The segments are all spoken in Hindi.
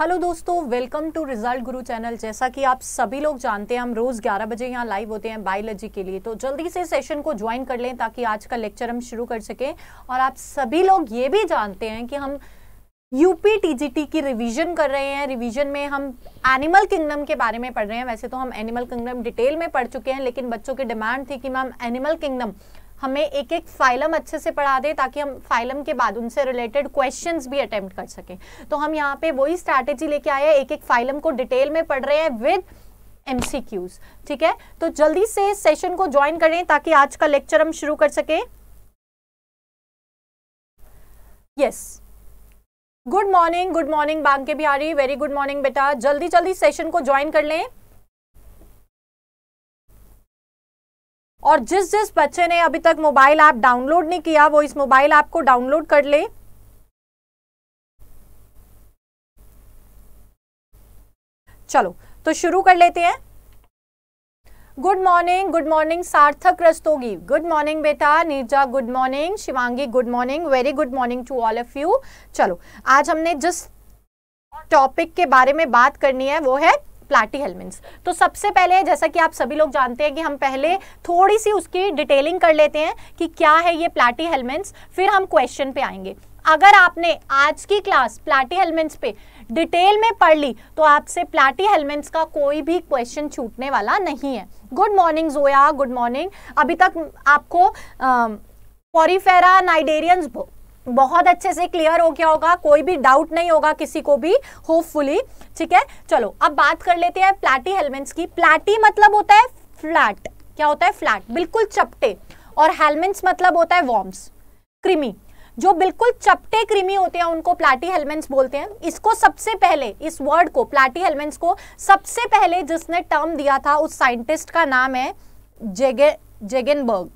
हेलो दोस्तों welcome to Result Guru channel जैसा कि आप सभी लोग जानते हैं हम रोज 11 बजे यहाँ लाइव होते हैं बायोलॉजी के लिए तो जल्दी से सेशन को ज्वाइन कर लें ताकि आज का लेक्चर हम शुरू कर सकें और आप सभी लोग ये भी जानते हैं कि हम यूपी टीजीटी की रिवीजन कर रहे हैं रिवीजन में हम एनिमल किंगडम के बारे में पढ़ रहे हैं वैसे तो हम एनिमल किंगडम डिटेल में पढ़ चुके हैं लेकिन बच्चों की डिमांड थी कि मैम एनिमल किंगडम हमें एक एक फाइलम अच्छे से पढ़ा दे ताकि हम फाइलम के बाद उनसे रिलेटेड क्वेश्चंस भी अटेम्प्ट कर सकें तो हम यहाँ पे वही स्ट्रैटेजी लेके आए हैं एक एक फाइलम को डिटेल में पढ़ रहे हैं विद एमसीक्यूज ठीक है तो जल्दी से सेशन को ज्वाइन करें ताकि आज का लेक्चर हम शुरू कर सकें yes good morning good morning Banke Bihari very good morning बेटा जल्दी जल्दी सेशन को ज्वाइन कर लें और जिस जिस बच्चे ने अभी तक मोबाइल ऐप डाउनलोड नहीं किया वो इस मोबाइल ऐप को डाउनलोड कर ले चलो तो शुरू कर लेते हैं गुड मॉर्निंग गुड मॉर्निंग सार्थक रस्तोगी गुड मॉर्निंग बेटा Neerja good morning Shivangi good morning very good morning to all of you चलो आज हमने जिस टॉपिक के बारे में बात करनी है वो है प्लाटी हेलमेंट्स तो सबसे पहले जैसा कि आप सभी लोग जानते हैं कि हम पहले थोड़ी सी उसकी डिटेलिंग कर लेते हैं कि क्या है ये प्लाटी हेलमेंट्स फिर हम क्वेश्चन पे आएंगे अगर आपने आज की क्लास प्लाटी हेलमेंट्स पे डिटेल में पढ़ ली तो आपसे प्लाटी हेलमेंट्स का कोई भी क्वेश्चन छूटने वाला नहीं है good morning Zoya good morning अभी तक आपको पॉरीफेरा नाइडेरियंस बहुत अच्छे से क्लियर हो गया होगा कोई भी डाउट नहीं होगा किसी को भी होपफुली ठीक है चलो अब बात कर लेते हैं प्लाटी हेलमेट्स की प्लाटी मतलब होता है फ्लैट क्या होता है फ्लैट बिल्कुल चपटे और हेलमेट्स मतलब होता है वॉर्म्स क्रिमी जो बिल्कुल चपटे क्रिमी होते हैं उनको प्लाटी हेलमेंट्स बोलते हैं इसको सबसे पहले इस वर्ड को प्लाटी हेलमेट्स को सबसे पहले जिसने टर्म दिया था उस साइंटिस्ट का नाम है जेगे जेगेनबर्ग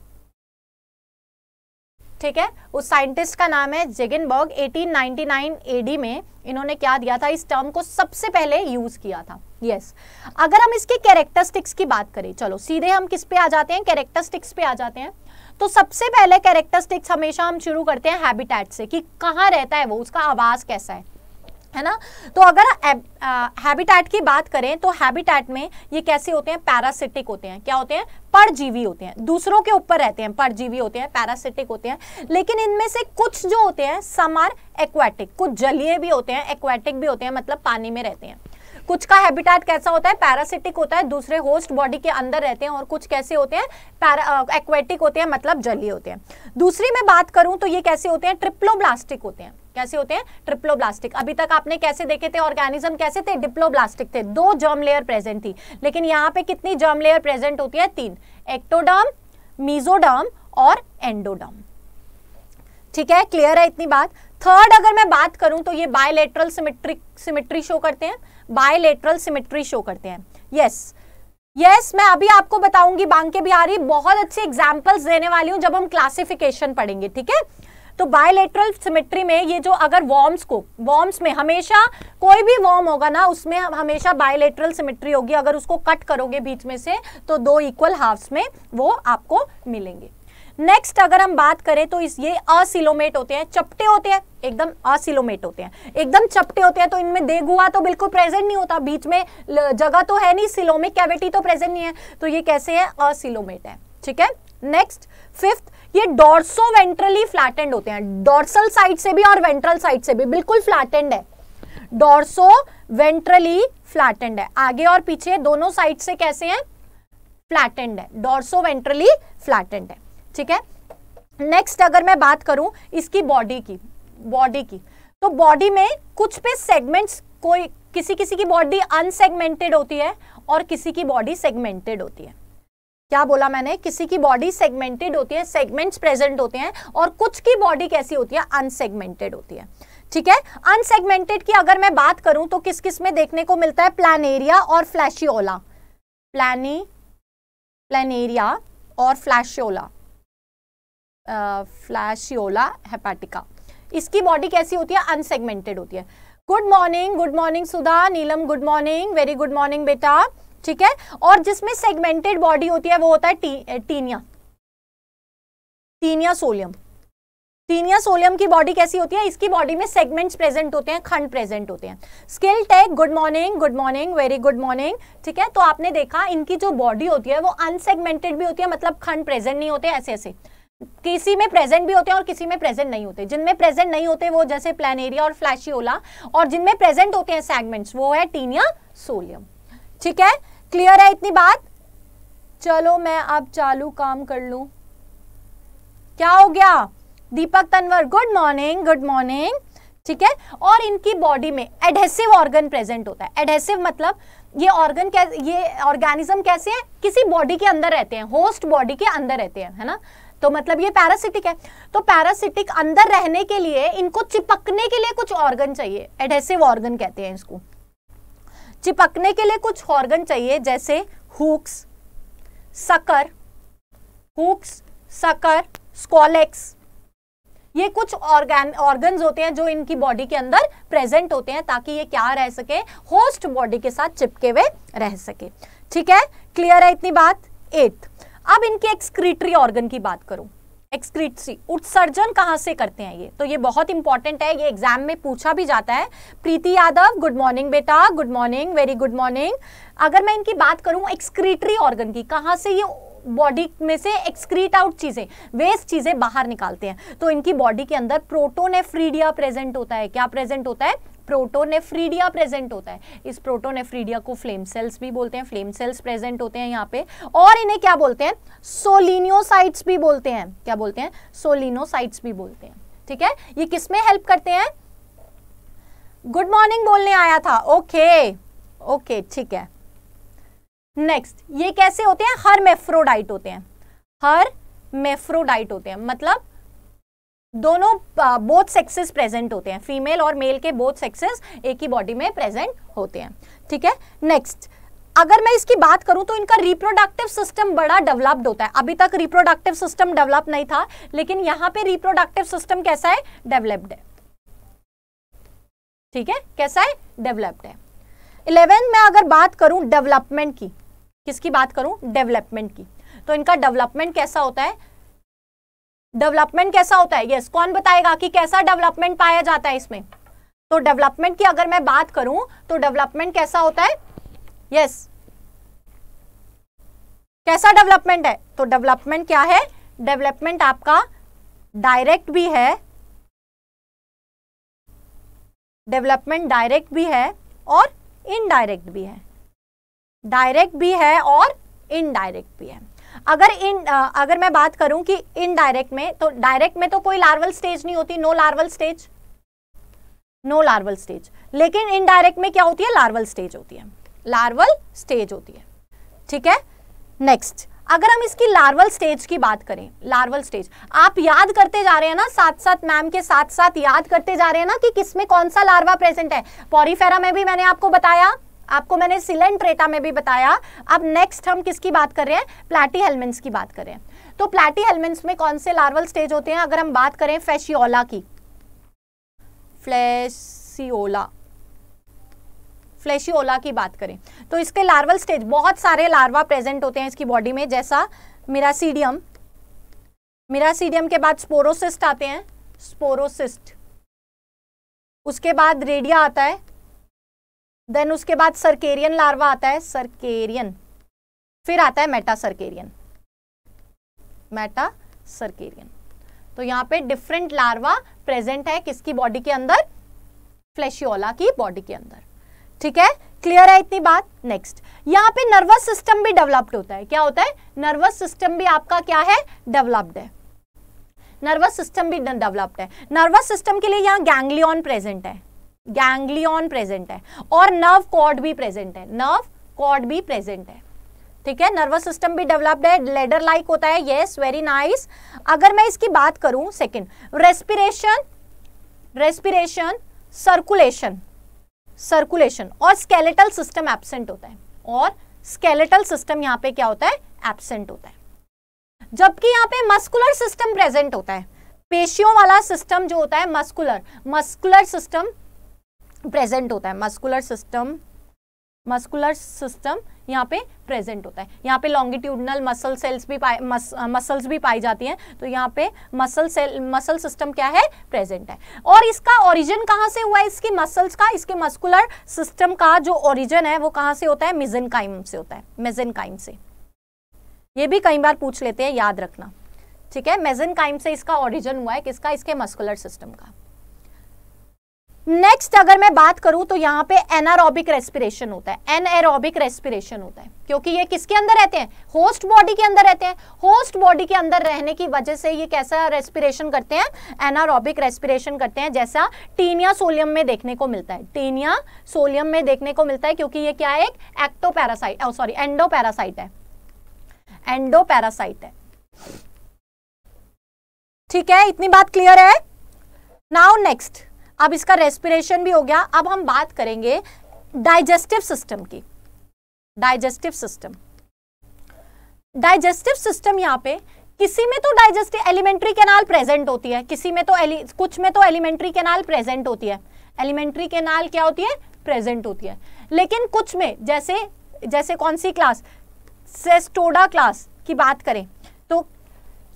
ठीक है उस साइंटिस्ट का नाम है जेगनबर्ग 1899 एडी में इन्होंने क्या दिया था इस टर्म को सबसे पहले यूज किया था यस yes. अगर हम इसके कैरेक्टरिस्टिक्स की बात करें चलो सीधे हम किस पे आ जाते हैं कैरेक्टरिस्टिक्स पे आ जाते हैं तो सबसे पहले कैरेक्टरिस्टिक्स हमेशा हम शुरू करते हैं हैबिटेट से कि कहाँ रहता है वो उसका आवाज़ कैसा है है ना तो अगर हैबिटेट की बात करें तो हैबिटेट में ये कैसे होते हैं पैरासिटिक होते हैं क्या होते हैं परजीवी होते हैं दूसरों के ऊपर रहते हैं परजीवी होते हैं पैरासिटिक होते हैं लेकिन इनमें से कुछ जो होते हैं सम आर कुछ जलीय भी होते हैं एक्वेटिक भी होते हैं मतलब पानी में रहते हैं कुछ का हैबिटेट कैसा होता है पैरासिटिक होता है दूसरे होस्ट बॉडी के अंदर रहते हैं और कुछ कैसे होते हैं एक्वेटिक होते हैं मतलब जलीय होते हैं दूसरी मैं बात करूं तो ये कैसे होते हैं ट्रिप्लोब्लास्टिक होते हैं कैसे होते हैं ट्रिप्लोब्लास्टिक अभी तक आपने कैसे देखे थे ऑर्गेनिज्म कैसे थे डिप्लोब्लास्टिक थे दो जर्म लेयर प्रेजेंट थी लेकिन यहाँ पे कितनी जर्म लेयर प्रेजेंट होती है तीन एक्टोडर्म मीजोडर्म और एंडोडर्म ठीक है क्लियर है इतनी बात थर्ड अगर मैं बात करूं तो ये बायोलेट्रल सिमेट्रिक सिमेट्री शो करते हैं बायोलेट्रल सिमेट्री शो करते हैं यस yes. यस yes, मैं अभी आपको बताऊंगी बांके बिहारी बहुत अच्छे एग्जाम्पल्स देने वाली हूँ जब हम क्लासिफिकेशन पढ़ेंगे ठीक है तो बायोलेट्रल सिमेट्री में ये जो अगर वॉर्म्स को वॉर्म्स में हमेशा कोई भी वॉर्म होगा ना उसमें हमेशा बायोलेट्रल सिमेट्री होगी अगर उसको कट करोगे बीच में से तो दो इक्वल हाफ्स में वो आपको मिलेंगे नेक्स्ट अगर हम बात करें तो इस ये असिलोमेट होते हैं चपटे होते हैं एकदम असिलोमेट होते हैं एकदम चपटे होते हैं तो इनमें दे गुआ तो बिल्कुल प्रेजेंट नहीं होता बीच में जगह तो है नहीं सिलोमिक कैविटी तो प्रेजेंट नहीं है तो ये कैसे है असिलोमेट है ठीक है नेक्स्ट फिफ्थ ये डॉर्सो वेंट्रली फ्लैटेंड होते हैं डॉर्सल साइड से भी और वेंट्रल साइड से भी बिल्कुल फ्लैटेंड है डॉर्सो वेंट्रली फ्लैटेंड है आगे और पीछे दोनों साइड से कैसे हैं फ्लैटेंड है डॉर्सो वेंट्रली फ्लैटेंड है ठीक है नेक्स्ट अगर मैं बात करूं इसकी बॉडी की बॉडी की तो बॉडी में कुछ पे सेगमेंट्स कोई किसी किसी की बॉडी अनसेगमेंटेड होती है और किसी की बॉडी सेगमेंटेड होती है क्या बोला मैंने किसी की बॉडी सेगमेंटेड होती है सेगमेंट्स प्रेजेंट होते हैं और कुछ की बॉडी कैसी होती है अनसेगमेंटेड होती है ठीक है अनसेगमेंटेड की अगर मैं बात करूं तो किस किस में देखने को मिलता है प्लानेरिया और फ्लैशियोला प्लानी प्लानेरिया और फ्लैशियोला फ्लैशियोला हेपाटिका इसकी बॉडी कैसी होती है अनसेगमेंटेड होती है good morning good morning Sudha Neelam good morning very good morning बेटा ठीक है और जिसमें सेगमेंटेड बॉडी होती है वो होता है T, Taenia Taenia solium Taenia solium की बॉडी कैसी होती है इसकी बॉडी में सेगमेंट्स प्रेजेंट होते हैं खंड प्रेजेंट होते हैं skill tech good morning good morning very good morning ठीक है तो आपने देखा इनकी जो बॉडी होती है वो अनसेगमेंटेड भी होती है मतलब खंड प्रेजेंट नहीं होते ऐसे ऐसे किसी में प्रेजेंट भी होते हैं और किसी में प्रेजेंट नहीं होते जिनमें प्रेजेंट नहीं होते वो जैसे प्लानेरिया और फ्लैशियोला और जिनमें प्रेजेंट होते हैं सेगमेंट्स वो है टीनिया सोलियम ठीक है क्लियर है इतनी बात चलो मैं अब चालू काम कर लू क्या हो गया Deepak Tanwar good morning good morning ठीक है और इनकी बॉडी में एडहेसिव ऑर्गन प्रेजेंट होता है एडहेसिव मतलब ये ऑर्गन कैसे ये ऑर्गेनिज्म कैसे है किसी बॉडी के अंदर रहते हैं होस्ट बॉडी के अंदर रहते हैं है ना तो मतलब ये पैरासिटिक है तो पैरासिटिक अंदर रहने के लिए इनको चिपकने के लिए कुछ ऑर्गन चाहिए एडहेसिव ऑर्गन कहते हैं इसको चिपकने के लिए कुछ ऑर्गन चाहिए जैसे hooks sucker hooks sucker scolex ये कुछ ऑर्गन ऑर्गन्स होते हैं जो इनकी बॉडी के अंदर प्रेजेंट होते हैं ताकि ये क्या रह सके होस्ट बॉडी के साथ चिपके हुए रह सके ठीक है क्लियर है इतनी बात एट अब इनके एक्सक्रीटरी ऑर्गन की बात करूं एक्सक्रीटरी उत्सर्जन कहाँ से करते हैं ये तो ये बहुत इंपॉर्टेंट है ये एग्जाम में पूछा भी जाता है प्रीति यादव गुड मॉर्निंग बेटा good morning very good morning अगर मैं इनकी बात करूँ एक्सक्रीटरी ऑर्गन की कहाँ से ये बॉडी में से एक्सक्रीट आउट चीज़ें वेस्ट चीज़ें बाहर निकालते हैं तो इनकी बॉडी के अंदर प्रोटोनेफ्रीडिया प्रेजेंट होता है क्या प्रेजेंट होता है प्रोटोनेफ्रीडिया प्रेजेंट होता है इस प्रोटोनेफ्रीडिया को फ्लेम सेल्स भी बोलते हैं फ्लेम सेल्स प्रेजेंट होते हैं यहाँ पे और इन्हें क्या बोलते हैं सोलिनियोसाइट्स भी बोलते हैं क्या बोलते हैं सोलिनोसाइट्स भी बोलते हैं ठीक है ये किस में हेल्प करते हैं गुड मॉर्निंग बोलने आया था ओके ओके ठीक है नेक्स्ट ये कैसे होते हैं हर मेफ्रोडाइट होते हैं हर मेफ्रोडाइट होते हैं मतलब दोनों बोथ सेक्सेस प्रेजेंट होते हैं फीमेल और मेल के बोथ सेक्सेस एक ही बॉडी में प्रेजेंट होते हैं ठीक है नेक्स्ट अगर मैं इसकी बात करूं तो इनका रिप्रोडक्टिव सिस्टम बड़ा डेवलप्ड होता है अभी तक रिप्रोडक्टिव सिस्टम डेवलप नहीं था लेकिन यहां पे रिप्रोडक्टिव सिस्टम कैसा है डेवलप्ड है ठीक है कैसा है डेवलप्ड है इलेवेंथ में अगर बात करूं डेवलपमेंट की किसकी बात करूं डेवलपमेंट की तो इनका डेवलपमेंट कैसा होता है डेवलपमेंट कैसा होता है यस कौन बताएगा कि कैसा डेवलपमेंट पाया जाता है इसमें तो डेवलपमेंट की अगर मैं बात करूं तो डेवलपमेंट कैसा होता है यस yes. कैसा डेवलपमेंट है तो डेवलपमेंट क्या है डेवलपमेंट आपका डायरेक्ट भी है डेवलपमेंट डायरेक्ट भी है और इनडायरेक्ट भी है डायरेक्ट भी है और इनडायरेक्ट भी है अगर इन अगर मैं बात करूं कि इनडायरेक्ट में तो डायरेक्ट में तो कोई लार्वल स्टेज नहीं होती no larval stage no larval stage लेकिन इनडायरेक्ट में क्या होती है लार्वल स्टेज होती है लार्वल स्टेज होती है ठीक है नेक्स्ट अगर हम इसकी लार्वल स्टेज की बात करें लार्वल स्टेज आप याद करते जा रहे हैं ना साथ साथ मैम के साथ साथ याद करते जा रहे हैं ना कि किसमें कौन सा लार्वा प्रेजेंट है पॉरीफेरा में भी मैंने आपको बताया आपको मैंने सिलेंट रेटा में भी बताया अब नेक्स्ट हम किसकी बात कर रहे हैं प्लाटी हेलमेंट्स की बात करें तो प्लाटी हेलमेंट्स में कौन से लार्वल स्टेज होते हैं अगर हम बात करें फैशियोला की फ्लैशियोला फ्लैशियोला की बात करें तो इसके लार्वल स्टेज बहुत सारे लार्वा प्रेजेंट होते हैं इसकी बॉडी में जैसा मिरासीडियम मिरासीडियम के बाद स्पोरोसिस्ट आते हैं स्पोरोसिस्ट उसके बाद रेडिया आता है देन उसके बाद सरकेरियन लार्वा आता है सरकेरियन फिर आता है मेटा सरकेरियन मेटा सरकेरियन तो यहां पे डिफरेंट लार्वा प्रेजेंट है किसकी बॉडी के अंदर फ्लैशियोला की बॉडी के अंदर ठीक है क्लियर है इतनी बात नेक्स्ट यहां पे नर्वस सिस्टम भी डेवलप्ड होता है क्या होता है नर्वस सिस्टम भी आपका क्या है डेवलप्ड है नर्वस सिस्टम भी डेवलप्ड है नर्वस सिस्टम के लिए यहां गैंग्लियन प्रेजेंट है गैंग्लियन प्रेजेंट है और नर्व कॉर्ड भी प्रेजेंट है नर्व कॉर्ड भी प्रेजेंट है ठीक है नर्वस सिस्टम भी डेवलप्ड है लेडर लाइक होता है यस वेरी नाइस अगर मैं इसकी बात करूं second respiration respiration circulation circulation और स्केलेटल सिस्टम एबसेंट होता है और स्केलेटल सिस्टम यहाँ पे क्या होता है एबसेंट होता है जबकि यहाँ पे मस्कुलर सिस्टम प्रेजेंट होता है पेशियों वाला सिस्टम जो होता है मस्कुलर मस्कुलर सिस्टम प्रेजेंट होता है मस्कुलर सिस्टम मस्कुलर सिस्टम यहाँ पे प्रेजेंट होता है यहाँ पे लॉन्गिट्यूडनल मसल सेल्स भी पाए मस, मसल्स भी पाई जाती हैं तो यहाँ पे मसल सेल मसल सिस्टम क्या है प्रेजेंट है और इसका ओरिजिन कहाँ से हुआ है इसकी मसल्स का इसके मस्कुलर सिस्टम का जो ओरिजिन है वो कहाँ से होता है मिजनकाइम से होता है मेजनकाइम से ये भी कई बार पूछ लेते हैं याद रखना ठीक है मेजनकाइम से इसका ओरिजिन हुआ है किसका इसके मस्कुलर सिस्टम का नेक्स्ट अगर मैं बात करूं तो यहाँ पे एनारोबिक रेस्पिरेशन होता है एनएरोबिक रेस्पिरेशन होता है क्योंकि ये किसके अंदर रहते हैं होस्ट बॉडी के अंदर रहते हैं होस्ट बॉडी के अंदर रहने की वजह से ये कैसा रेस्पिरेशन करते हैं एनारोबिक रेस्पिरेशन करते हैं जैसा टीनिया सोलियम में देखने को मिलता है टीनिया सोलियम में देखने को मिलता है क्योंकि ये क्या है एक पैरासाइट सॉरी एंडोपैरासाइट है एंडोपैरासाइट है ठीक है इतनी बात क्लियर है नाउ नेक्स्ट अब इसका रेस्पिरेशन भी हो गया अब हम बात करेंगे डाइजेस्टिव सिस्टम की डाइजेस्टिव सिस्टम डाइजेस्टिव सिस्टम यहाँ पे किसी में तो डाइजेस्टिव एलिमेंट्री कैनाल प्रेजेंट होती है किसी में तो कुछ में तो एलिमेंट्री कैनाल प्रेजेंट होती है एलिमेंट्री कैनाल क्या होती है प्रेजेंट होती है लेकिन कुछ में जैसे जैसे कौन सी क्लास सेस्टोडा क्लास की बात करें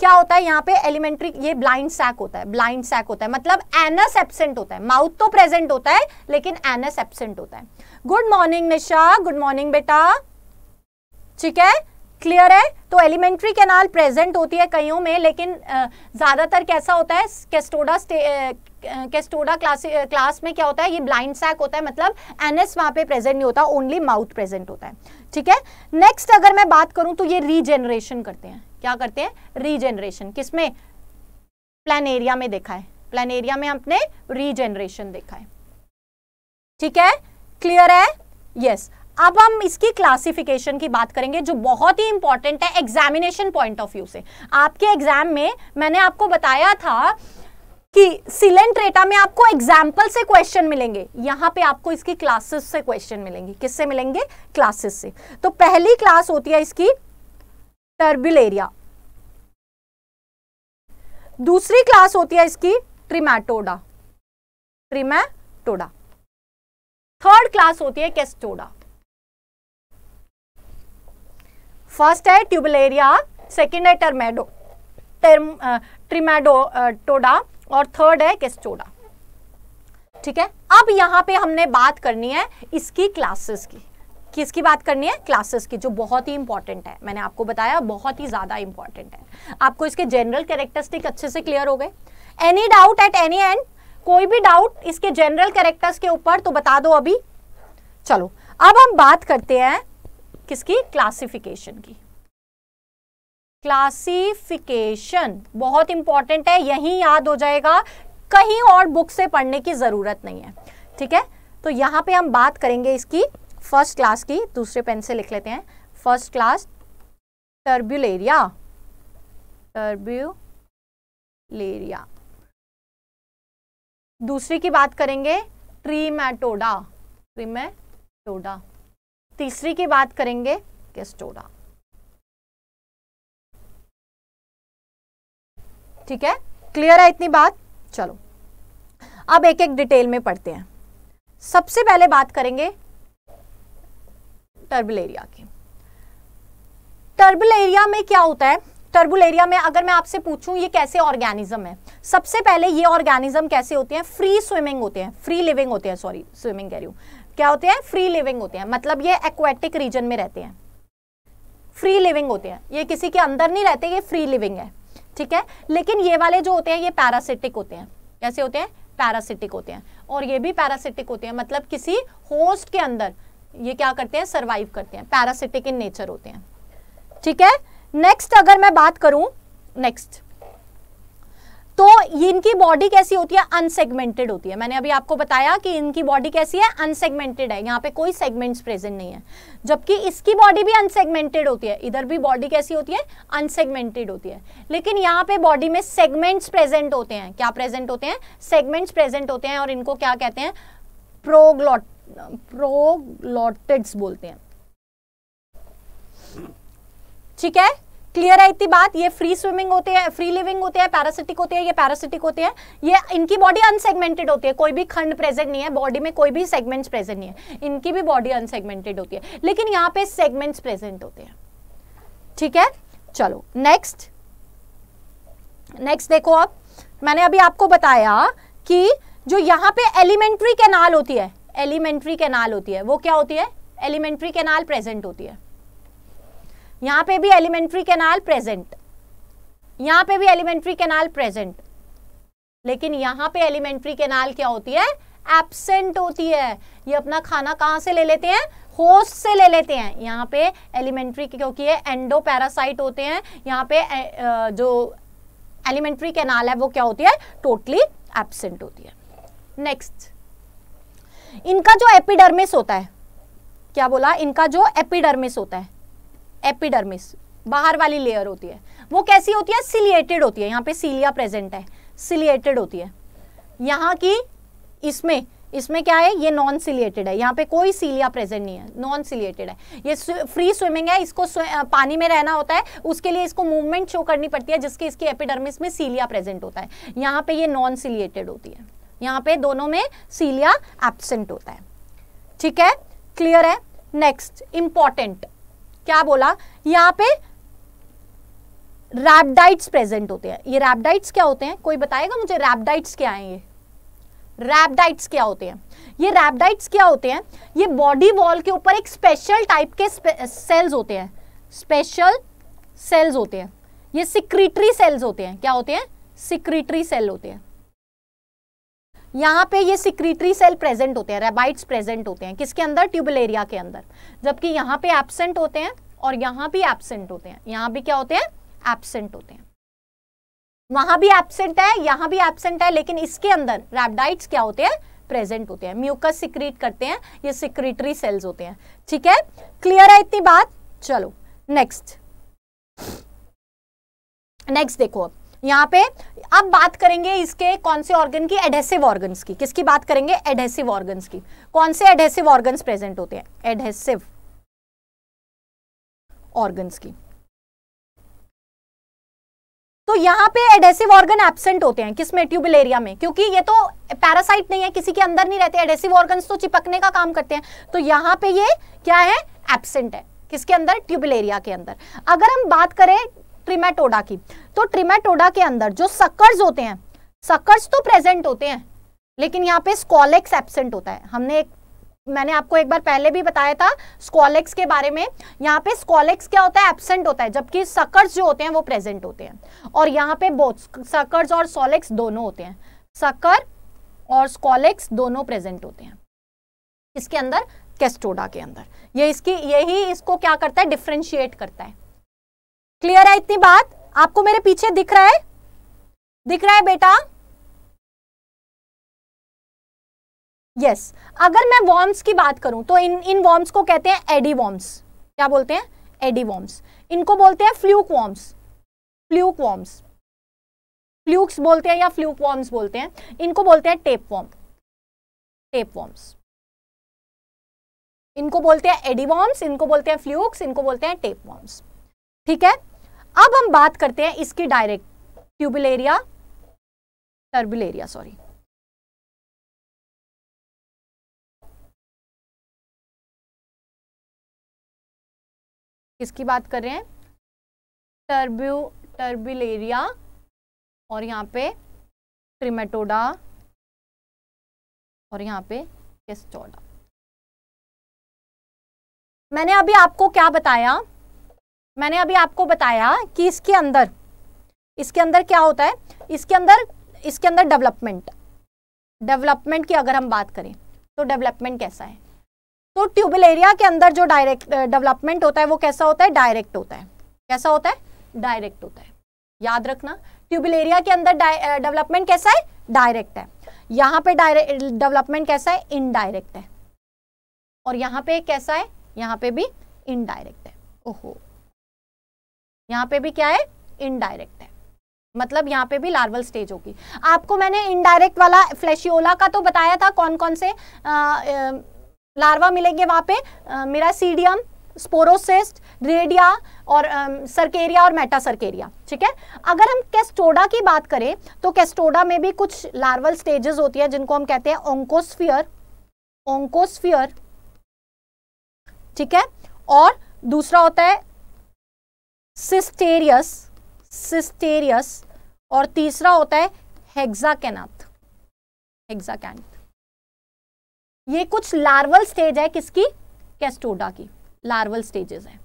क्या होता है यहाँ पे एलिमेंट्री ये ब्लाइंड सैक होता है ब्लाइंड सैक होता है मतलब एनस एबसेंट होता है माउथ तो प्रेजेंट होता है लेकिन एनस एबसेंट होता है good morning Nisha good morning बेटा ठीक है क्लियर है तो एलिमेंट्री कैनाल प्रेजेंट होती है कईयों में लेकिन ज़्यादातर कैसा होता है कैस्टोडा कैस्टोडा क्लास क्लास में क्या होता है ये ब्लाइंड सैक होता है मतलब एनएस वहां पे प्रेजेंट नहीं होता ओनली माउथ प्रेजेंट होता है ठीक है नेक्स्ट अगर मैं बात करूं तो ये रीजेनरेशन करते हैं क्या करते हैं रीजेनरेशन किसमें प्लानेरिया में देखा है प्लानेरिया में आपने रीजेनरेशन देखा है ठीक है क्लियर है यस yes. अब हम इसकी क्लासिफिकेशन की बात करेंगे जो बहुत ही इंपॉर्टेंट है एग्जामिनेशन पॉइंट ऑफ व्यू से आपके एग्जाम में मैंने आपको बताया था कि सिलेंट्रेटा में आपको एग्जाम्पल से क्वेश्चन मिलेंगे यहां पे आपको इसकी क्लासेस से क्वेश्चन मिलेंगे किससे मिलेंगे क्लासेस से तो पहली क्लास होती है इसकी टर्बिलेरिया दूसरी क्लास होती है इसकी ट्रिमेटोडा ट्रिमेटोडा थर्ड क्लास होती है केस्टोडा फर्स्ट है ट्यूबलेरिया सेकेंड है टर्मेडो टर्म टोडा और थर्ड है केस्टोडा ठीक है अब यहां पे हमने बात करनी है इसकी क्लासेस की किसकी बात करनी है क्लासेस की जो बहुत ही इंपॉर्टेंट है मैंने आपको बताया बहुत ही ज़्यादा इंपॉर्टेंट है आपको इसके जनरल कैरेक्टरिस्टिक अच्छे से क्लियर हो गए any doubt at any end कोई भी डाउट इसके जनरल कैरेक्टर्स के ऊपर तो बता दो अभी चलो अब हम बात करते हैं किसकी क्लासिफिकेशन की क्लासिफिकेशन बहुत इंपॉर्टेंट है यही याद हो जाएगा कहीं और बुक से पढ़ने की ज़रूरत नहीं है ठीक है तो यहां पे हम बात करेंगे इसकी फर्स्ट क्लास की दूसरे पेन से लिख लेते हैं फर्स्ट क्लास टर्ब्यूलेरिया टर्ब्यूलेरिया दूसरी की बात करेंगे ट्रीमेटोडा ट्रीमेटोडा तीसरी की बात करेंगे केस्टोडा ठीक है क्लियर है इतनी बात चलो अब एक एक डिटेल में पढ़ते हैं सबसे पहले बात करेंगे टर्बल एरिया की टर्बल एरिया में क्या होता है टर्बुल एरिया में अगर मैं आपसे पूछूं ये कैसे ऑर्गेनिज्म है सबसे पहले ये ऑर्गेनिज्म कैसे होते हैं फ्री स्विमिंग होते हैं फ्री लिविंग होते हैं सॉरी स्विमिंग कह रही हूँ क्या होते हैं फ्री लिविंग होते हैं मतलब ये एक्वेटिक रीजन में रहते हैं फ्री लिविंग होते हैं ये किसी के अंदर नहीं रहते ये फ्री लिविंग है ठीक है लेकिन ये वाले जो होते हैं ये पैरासिटिक होते हैं कैसे होते हैं पैरासिटिक होते हैं और ये भी पैरासिटिक होते हैं मतलब किसी होस्ट के अंदर ये क्या करते हैं सर्वाइव करते हैं पैरासिटिक इन नेचर होते हैं ठीक है नेक्स्ट अगर मैं बात करूं नेक्स्ट तो इनकी बॉडी कैसी होती है अनसेगमेंटेड होती है मैंने अभी आपको बताया कि इनकी बॉडी कैसी है अनसेगमेंटेड है यहाँ पे कोई सेगमेंट्स प्रेजेंट नहीं है जबकि इसकी बॉडी भी अनसेगमेंटेड होती है इधर भी बॉडी कैसी होती है अनसेगमेंटेड होती है लेकिन यहाँ पे बॉडी में सेगमेंट्स प्रेजेंट होते हैं क्या प्रेजेंट होते हैं सेगमेंट्स प्रेजेंट होते हैं और इनको क्या कहते हैं प्रोग्लॉट प्रोग्लॉटेड्स बोलते हैं ठीक है क्लियर आई थी बात ये फ्री स्विमिंग होते हैं फ्री लिविंग होते हैं पैरासिटिक होते हैं ये पैरासिटिक होते हैं ये इनकी बॉडी अनसेगमेंटेड होती है कोई भी खंड प्रेजेंट नहीं है बॉडी में कोई भी सेगमेंट्स प्रेजेंट नहीं है इनकी भी बॉडी अनसेगमेंटेड होती है लेकिन यहाँ पे सेगमेंट्स प्रेजेंट होते हैं ठीक है चलो नेक्स्ट नेक्स्ट देखो आप मैंने अभी आपको बताया कि जो यहाँ पे एलिमेंट्री कैनाल होती है एलिमेंट्री कैनाल होती है वो क्या होती है एलिमेंट्री कैनाल प्रेजेंट होती है यहां पे भी एलिमेंट्री कैनाल प्रेजेंट यहां पे भी एलिमेंट्री कैनाल प्रेजेंट लेकिन यहां पे एलिमेंट्री कैनाल क्या होती है एबसेंट होती है ये अपना खाना कहां से ले लेते हैं होस्ट से ले लेते हैं यहाँ पे एलिमेंट्री क्योंकि ये एंडोपैरासाइट होते हैं यहाँ पे जो एलिमेंट्री कैनाल है वो क्या होती है टोटली एबसेंट होती है नेक्स्ट इनका जो एपिडर्मिस होता है क्या बोला इनका जो एपिडर्मिस होता है एपिडर्मिस बाहर वाली लेयर होती है वो कैसी होती है सिलिएटेड होती है यहाँ पे सीलिया प्रेजेंट है सिलिएटेड होती है यहाँ की इसमें इसमें क्या है ये नॉन सिलिएटेड है यहाँ पे कोई सीलिया प्रेजेंट नहीं है नॉन सिलिएटेड है ये फ्री स्विमिंग है इसको पानी में रहना होता है उसके लिए इसको मूवमेंट शो करनी पड़ती है जिसके इसकी एपिडर्मिस में सीलिया प्रेजेंट होता है यहाँ पे ये नॉन सिलिएटेड होती है यहाँ पे दोनों में सीलिया एबसेंट होता है ठीक है क्लियर है नेक्स्ट इंपॉर्टेंट क्या बोला यहाँ पे रैपडाइट्स प्रेजेंट होते हैं ये रैपडाइट्स क्या होते हैं कोई बताएगा मुझे रैपडाइट्स क्या है ये रैपडाइट्स क्या होते हैं ये रैपडाइट्स क्या होते हैं ये बॉडी वॉल के ऊपर एक स्पेशल टाइप के सेल्स होते हैं स्पेशल सेल्स होते हैं ये सिक्रिटरी सेल्स होते हैं क्या होते हैं सिक्रिटरी सेल होते हैं यहाँ पे ये सिक्रीटरी सेल प्रेजेंट होते हैं रेबाइट्स प्रेजेंट होते हैं किसके अंदर ट्यूबल एरिया के अंदर जबकि यहाँ पे एबसेंट होते हैं और यहाँ भी एबसेंट होते हैं यहाँ भी क्या होते हैं एबसेंट होते हैं वहां भी एबसेंट है यहाँ भी एबसेंट है लेकिन इसके अंदर रेबडाइट्स क्या होते हैं प्रेजेंट होते हैं म्यूकस सिक्रीट करते हैं ये सिक्रीटरी सेल्स होते हैं ठीक है क्लियर है इतनी बात चलो नेक्स्ट नेक्स्ट देखो अब यहाँ पे अब बात करेंगे इसके कौन से ऑर्गन की एडहेसिव ऑर्गन्स की किसकी बात करेंगे एडहेसिव ऑर्गन्स की कौन से एडहेसिव ऑर्गन्स प्रेजेंट होते हैं एडहेसिव ऑर्गन्स की तो यहाँ पे एडेसिव ऑर्गन एबसेंट होते हैं किसमें ट्यूबल एरिया में क्योंकि ये तो पैरासाइट नहीं है किसी के अंदर नहीं रहते एडेसिव ऑर्गन तो चिपकने का काम करते हैं तो यहाँ पे ये क्या है एबसेंट है किसके अंदर ट्यूबल एरिया के अंदर अगर हम बात करें ट्रिमेटोडा की तो ट्रिमेटोडा के अंदर जो सक्कर्स होते हैं सक्कर्स तो प्रेजेंट होते हैं लेकिन यहाँ पे स्कॉलेक्स एबसेंट होता है हमने एक मैंने आपको एक बार पहले भी बताया था स्कॉलेक्स के बारे में यहाँ पे स्कॉलेक्स क्या होता है एबसेंट होता है जबकि सकर्स जो होते हैं वो प्रेजेंट होते हैं और यहाँ पे बोथ सकर्स और सोलेक्स दोनों होते हैं सकर और स्कॉलेक्स दोनों प्रेजेंट होते हैं इसके अंदर कैस्टोडा के अंदर ये इसकी यही इसको क्या करता है डिफ्रेंशिएट करता है क्लियर है इतनी बात आपको मेरे पीछे दिख रहा है दिख रहा है बेटा यस yes. अगर मैं वॉर्म्स की बात करूं तो इन इन वॉर्म्स को कहते हैं एडी वॉर्म्स क्या बोलते हैं एडी वॉर्म्स इनको बोलते हैं fluke worms fluke worms flukes बोलते हैं या फ्लूक वॉर्म्स बोलते हैं इनको बोलते हैं टेप वॉर्म टेप वॉर्म्स इनको बोलते हैं वॉर्म्स इनको बोलते हैं फ्लूक्स इनको बोलते हैं टेप वॉर्म्स ठीक है अब हम बात करते हैं इसकी direct Turbellaria Turbellaria sorry किसकी बात कर रहे हैं टर्ब्यू टर्बिल एरिया और यहां पे ट्रिमेटोडा और यहां पे केस्टोडा मैंने अभी आपको क्या बताया मैंने अभी आपको बताया कि इसके अंदर इसके अंदर क्या होता है इसके अंदर इसके अंदर डेवलपमेंट डेवलपमेंट की अगर हम बात करें तो डेवलपमेंट कैसा है तो ट्यूबल एरिया के अंदर जो डायरेक्ट डेवलपमेंट होता है वो कैसा होता है डायरेक्ट होता है कैसा होता है डायरेक्ट होता है याद रखना ट्यूबल एरिया के अंदर डेवलपमेंट कैसा है डायरेक्ट है यहाँ पे डायरेक्ट डेवलपमेंट कैसा है इनडायरेक्ट है और यहाँ पे कैसा है यहाँ पे भी इनडायरेक्ट है ओहो यहाँ पे भी क्या है इनडायरेक्ट है मतलब यहाँ पे भी लार्वल स्टेज होगी आपको मैंने इनडायरेक्ट वाला फ्लैशियोला का तो बताया था कौन कौन से आ, आ, लार्वा मिलेंगे वहाँ पे आ, मेरा सीडियम स्पोरोसिस्ट रेडिया और आ, सरकेरिया और मेटा सरकेरिया ठीक है अगर हम कैस्टोडा की बात करें तो कैस्टोडा में भी कुछ लार्वल स्टेजेस होती है जिनको हम कहते हैं ओंकोस्फियर ओंकोस्फियर ठीक है और दूसरा होता है सिस्टेरियस सिस्टेरियस और तीसरा होता है हेक्साकेनाथ हेक्साकैनाथ ये कुछ लार्वल स्टेज है किसकी कैस्टोडा की लार्वल स्टेजेस है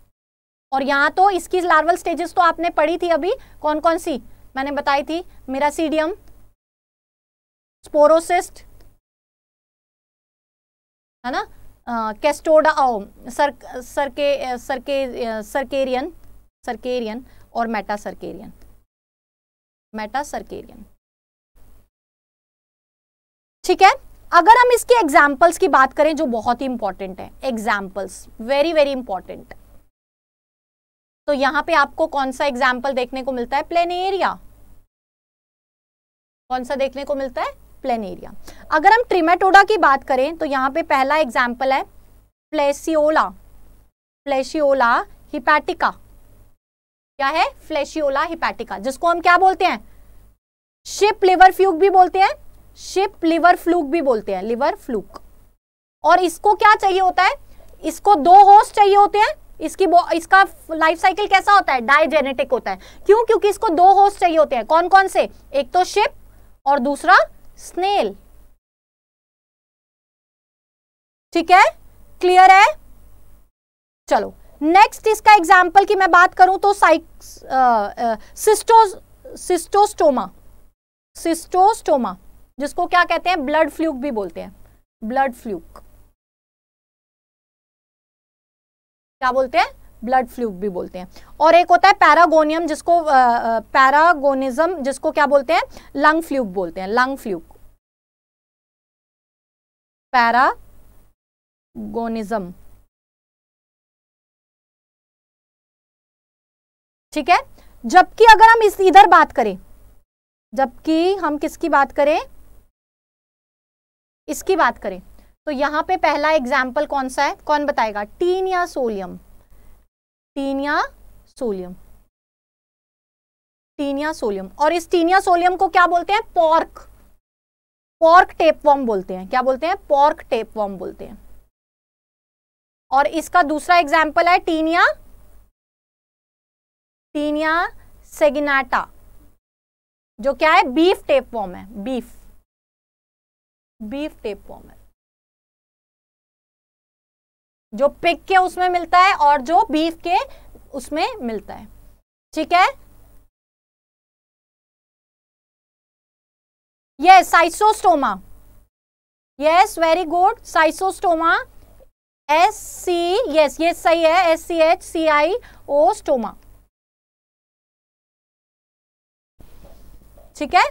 और यहां तो इसकी लार्वल स्टेजेस तो आपने पढ़ी थी अभी कौन कौन सी मैंने बताई थी मेरा सीडियम स्पोरोसिस्ट है ना कैस्टोडा ओ सर सरके सरके सरकेरियन सर्केरियन और मेटा सर्केरियन मेटा सर्केरियन ठीक है अगर हम इसके एग्जाम्पल्स की बात करें जो बहुत ही इंपॉर्टेंट है एग्जाम्पल्स वेरी वेरी इंपॉर्टेंट तो यहां पे आपको कौन सा एग्जाम्पल देखने को मिलता है प्लेन एरिया कौन सा देखने को मिलता है प्लेन एरिया अगर हम ट्रिमेटोडा की बात करें तो यहां पे पहला एग्जाम्पल है प्लेसियोला प्लेसियोला हिपैटिका क्या है फ्लैशियोला हिपैटिका जिसको हम क्या बोलते हैं शिप लिवर फ्लूक भी बोलते हैं शिप लिवर फ्लूक भी बोलते हैं लिवर फ्लूक और इसको क्या चाहिए होता है इसको दो होस्ट चाहिए होते हैं इसकी इसका लाइफ साइकिल कैसा होता है डायजेनेटिक होता है क्यों क्योंकि इसको दो होस्ट चाहिए होते हैं कौन कौन से एक तो शिप और दूसरा स्नेल ठीक है क्लियर है चलो नेक्स्ट इसका एग्जाम्पल की मैं बात करूं तो सिस्टोज सिस्टोस्टोमा सिस्टोस्टोमा जिसको क्या कहते हैं ब्लड फ्लूक भी बोलते हैं ब्लड फ्लूक क्या बोलते हैं ब्लड फ्लूक भी बोलते हैं और एक होता है पैरागोनियम जिसको पैरागोनिज्म जिसको क्या बोलते हैं लंग फ्लूक बोलते हैं लंग फ्लूक पैरागोनिज्म ठीक है जबकि अगर हम इस इधर बात करें जबकि हम किसकी बात करें इसकी बात करें तो यहां पे पहला एग्जाम्पल कौन सा है कौन बताएगा Taenia solium Taenia solium Taenia solium और इस टीनिया सोलियम को क्या बोलते हैं पॉर्क पॉर्क टेप वॉम बोलते हैं क्या बोलते हैं पॉर्क वॉम बोलते हैं और इसका दूसरा एग्जाम्पल है टीनिया टीनिया सेगिनाटा जो क्या है बीफ टेप फॉर्म है बीफ बीफ टेप फॉर्म है जो पिक के उसमें मिलता है और जो बीफ के उसमें मिलता है ठीक है yes Schistosoma yes very good Schistosoma S C yes ये सही है S C H C I O stoma ठीक है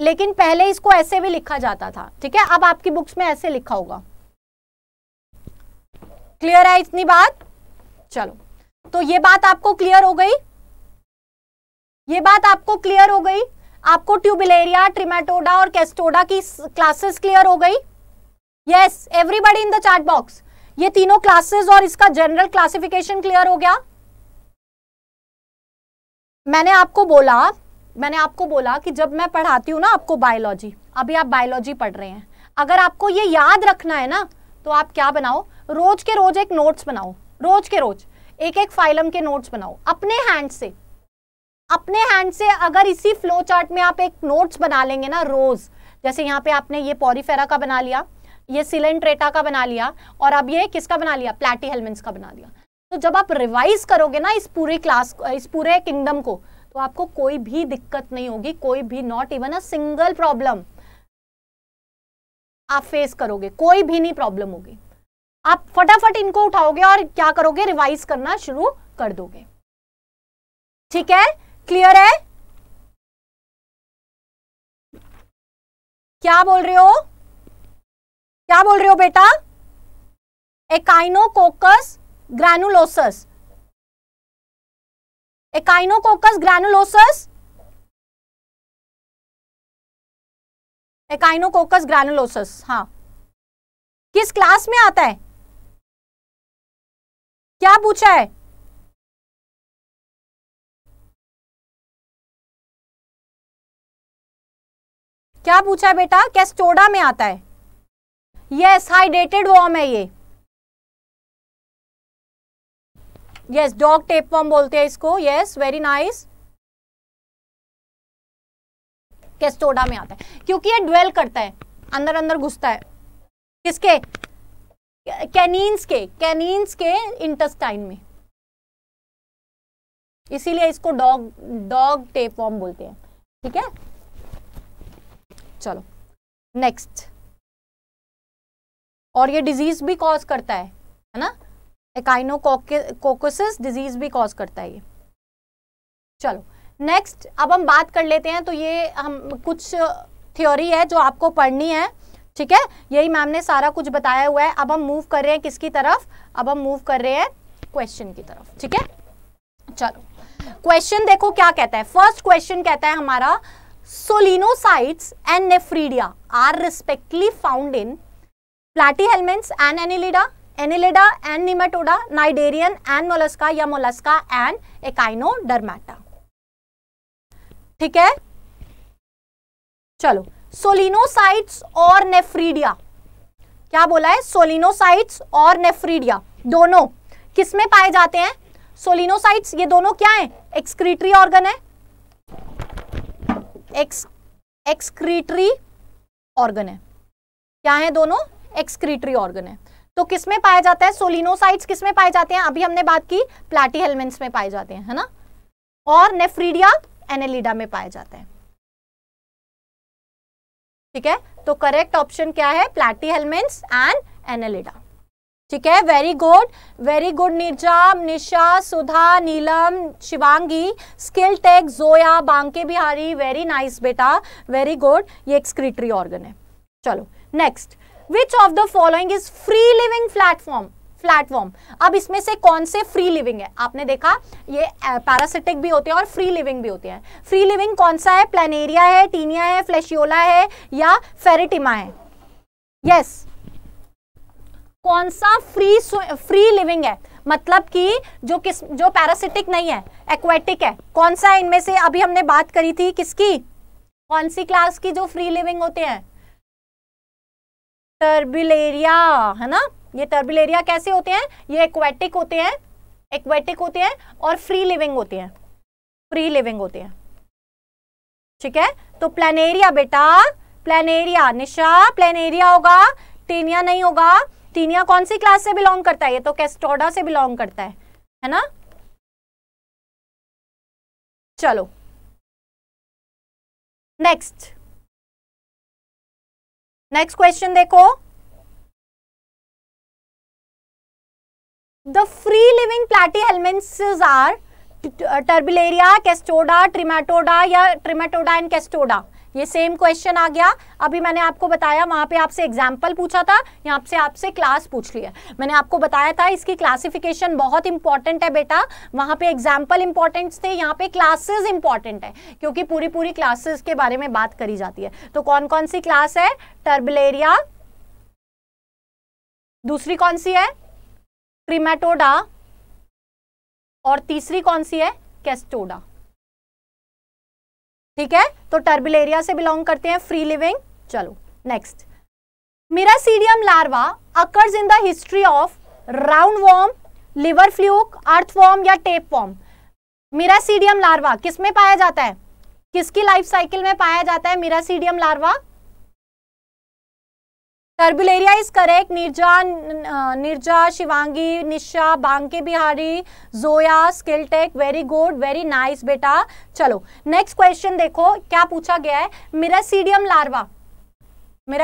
लेकिन पहले इसको ऐसे भी लिखा जाता था ठीक है अब आपकी बुक्स में ऐसे लिखा होगा क्लियर है इतनी बात चलो तो ये बात आपको क्लियर हो गई ये बात आपको क्लियर हो गई आपको ट्यूबिलेरिया ट्रिमेटोडा और कैस्टोडा की क्लासेस क्लियर हो गई yes everybody in the chart box ये तीनों क्लासेस और इसका जनरल क्लासिफिकेशन क्लियर हो गया मैंने आपको बोला मैंने आपको बोला कि जब मैं पढ़ाती हूँ ना आपको बायोलॉजी अभी आप बायोलॉजी पढ़ रहे हैं अगर आपको ये याद रखना है ना तो आप क्या बनाओ रोज के रोज एक नोट्स बनाओ रोज के रोज एक एक फाइलम के नोट्स बनाओ अपने हैंड से अपने हैंड से अगर इसी फ्लो चार्ट में आप एक नोट्स बना लेंगे ना रोज जैसे यहाँ पे आपने ये पॉरीफेरा का बना लिया ये सिलेंट्रेटा का बना लिया और अब ये किसका बना लिया प्लेटी हेलमेंट्स का बना लिया तो जब आप रिवाइज करोगे ना इस पूरी क्लास इस पूरे किंगडम को तो आपको कोई भी दिक्कत नहीं होगी कोई भी not even a single problem आप फेस करोगे कोई भी नहीं प्रॉब्लम होगी आप फटाफट इनको उठाओगे और क्या करोगे रिवाइज करना शुरू कर दोगे ठीक है क्लियर है क्या बोल रहे हो क्या बोल रहे हो बेटा एकाइनोकोकस ग्रैनुलोसस एकाइनोकोकस ग्रैनुलोसस एकाइनोकोकस ग्रैनुलोसस हाँ किस क्लास में आता है क्या पूछा है क्या पूछा है बेटा कैस्टोडा में आता है यस हाइड्रेटेड वॉर्म है ये यस डॉग टेप वॉम बोलते हैं इसको यस वेरी नाइस केस्टोडा में आता है क्योंकि ये ड्वेल करता है अंदर अंदर घुसता है किसके कैनीन्स के कैनीन्स के इंटेस्टाइन में इसीलिए इसको डॉग डॉग टेपवॉर्म बोलते हैं ठीक है चलो नेक्स्ट और ये डिजीज भी कॉज करता है है ना एकाइनोकोकसिस डिजीज भी कॉज करता है ये चलो नेक्स्ट अब हम बात कर लेते हैं तो ये हम कुछ थ्योरी है जो आपको पढ़नी है ठीक है यही मैम ने सारा कुछ बताया हुआ है अब हम मूव कर रहे हैं किसकी तरफ अब हम मूव कर रहे हैं क्वेश्चन की तरफ ठीक है चलो क्वेश्चन देखो क्या कहता है फर्स्ट क्वेश्चन कहता है हमारा solenocytes and nephridia are respectively found in Platyhelminthes and Annelida Annelida and Nematoda Cnidarian and Mollusca या मोलस्का एंड डरमाटा ठीक है चलो सोलिनोसाइट्स और नेफ्रीडिया क्या बोला है सोलिनोसाइट्स और नेफ्रीडिया दोनों किसमें पाए जाते हैं सोलिनोसाइट्स ये दोनों क्या है एक्सक्रीटरी ऑर्गन है एक्स एक्सक्रीटरी ऑर्गन है क्या है दोनों एक्सक्रीटरी ऑर्गन है तो किसमें पाया जाता है सोलिनोसाइट्स किसमें पाए जाते हैं अभी हमने बात की प्लाटी हेलमेंट्स में पाए जाते हैं है ना और नेफ्रीडिया एनेलिडा में पाए जाते हैं ठीक है तो करेक्ट ऑप्शन क्या है प्लाटी हेलमेंट्स एंड एनेलिडा ठीक है very good very good Nirja Nisha Sudha Neelam Shivangi skill tech Zoya Banke Bihari very nice बेटा वेरी गुड ये एक्सक्रीटरी ऑर्गन है चलो next which of the following is free living platform platform अब इसमें से कौन से फ्री लिविंग है आपने देखा ये पैरासिटिक भी होते हैं और फ्री लिविंग भी होते हैं फ्री लिविंग कौन सा है प्लेनेरिया है टीनिया है फ्लेशियोला है या फेरेटिमा है यस yes. कौन सा फ्री फ्री लिविंग है मतलब कि जो किस जो पैरासिटिक नहीं है एक्वेटिक है कौन सा इनमें से अभी हमने बात करी थी किसकी कौन सी क्लास की जो फ्री लिविंग होते हैं टर्बिलेरिया है ना ये टर्बिलेरिया कैसे होते हैं ये एक्वेटिक होते हैं एक्वेटिक होते हैं और फ्री लिविंग होते हैं फ्री लिविंग होते हैं ठीक है तो प्लेनेरिया बेटा प्लेनेरिया निशा प्लेनेरिया होगा टीनिया नहीं होगा टीनिया कौन सी क्लास से बिलोंग करता है ये तो कैस्टोडा से बिलोंग करता है है ना चलो नेक्स्ट नेक्स्ट क्वेश्चन देखो the free living Platyhelminthes are Turbellaria Cestoda Trematoda या ट्रिमेटोडा एंड कैस्टोडा ये सेम क्वेश्चन आ गया अभी मैंने आपको बताया वहां पे आपसे एग्जाम्पल पूछा था यहाँ से आपसे क्लास पूछ ली है मैंने आपको बताया था इसकी क्लासिफिकेशन बहुत इंपॉर्टेंट है बेटा वहां पे एग्जाम्पल इंपॉर्टेंट थे यहाँ पे क्लासेस इंपॉर्टेंट है क्योंकि पूरी पूरी क्लासेस के बारे में बात करी जाती है तो कौन कौन सी क्लास है टर्बलेरिया दूसरी कौन सी है क्रिमेटोडा और तीसरी कौन सी है कैस्टोडा ठीक है तो टर्बिलेरिया से बिलोंग करते हैं फ्री लिविंग चलो next miracidium larva occurs in the history of round worm liver fluke worm या टेप वॉर्म मिरासीडियम लार्वा किस में पाया जाता है किसकी लाइफ साइकिल में पाया जाता है miracidium larva area is correct Nirja Nirja Shivangi Nisha Banke Bihari Zoya skill tech very good very nice बेटा चलो नेक्स्ट क्वेश्चन देखो क्या पूछा गया है सीडियम लार्वा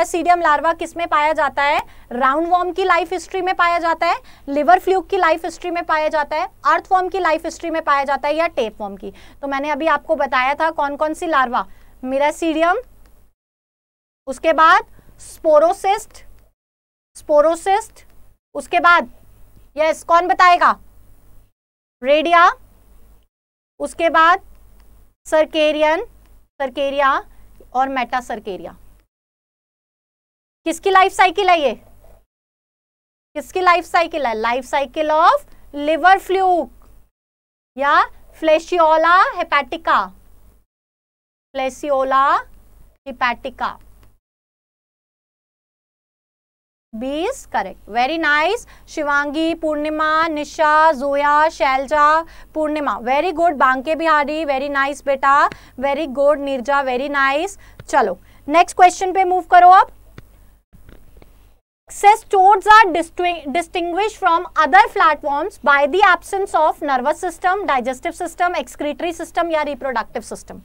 सीडियम लार्वा किस में पाया जाता है राउंड वॉर्म की लाइफ हिस्ट्री में पाया जाता है लिवर फ्लूक की लाइफ हिस्ट्री में पाया जाता है अर्थ वॉर्म की लाइफ हिस्ट्री में पाया जाता है या टेप वॉर्म की तो मैंने अभी आपको बताया था कौन कौन सी लार्वा मिरासीडियम उसके बाद स्पोरोसिस्ट स्पोरोसिस्ट उसके बाद यस कौन बताएगा रेडिया उसके बाद सरकेरियन सरकेरिया और मेटा सरकेरिया किसकी लाइफ साइकिल है ये किसकी लाइफ साइकिल है life cycle of liver fluke या Fasciola hepatica Fasciola hepatica B is correct very nice Shivangi Purnima Nisha Zoya Shailja Purnima very good Banke Bihari very nice बेटा very good Nirja very nice चलो नेक्स्ट क्वेश्चन पे मूव करो अब Access toads are distinguished from other flatworms by the absence of nervous system, digestive system, excretory system या reproductive system.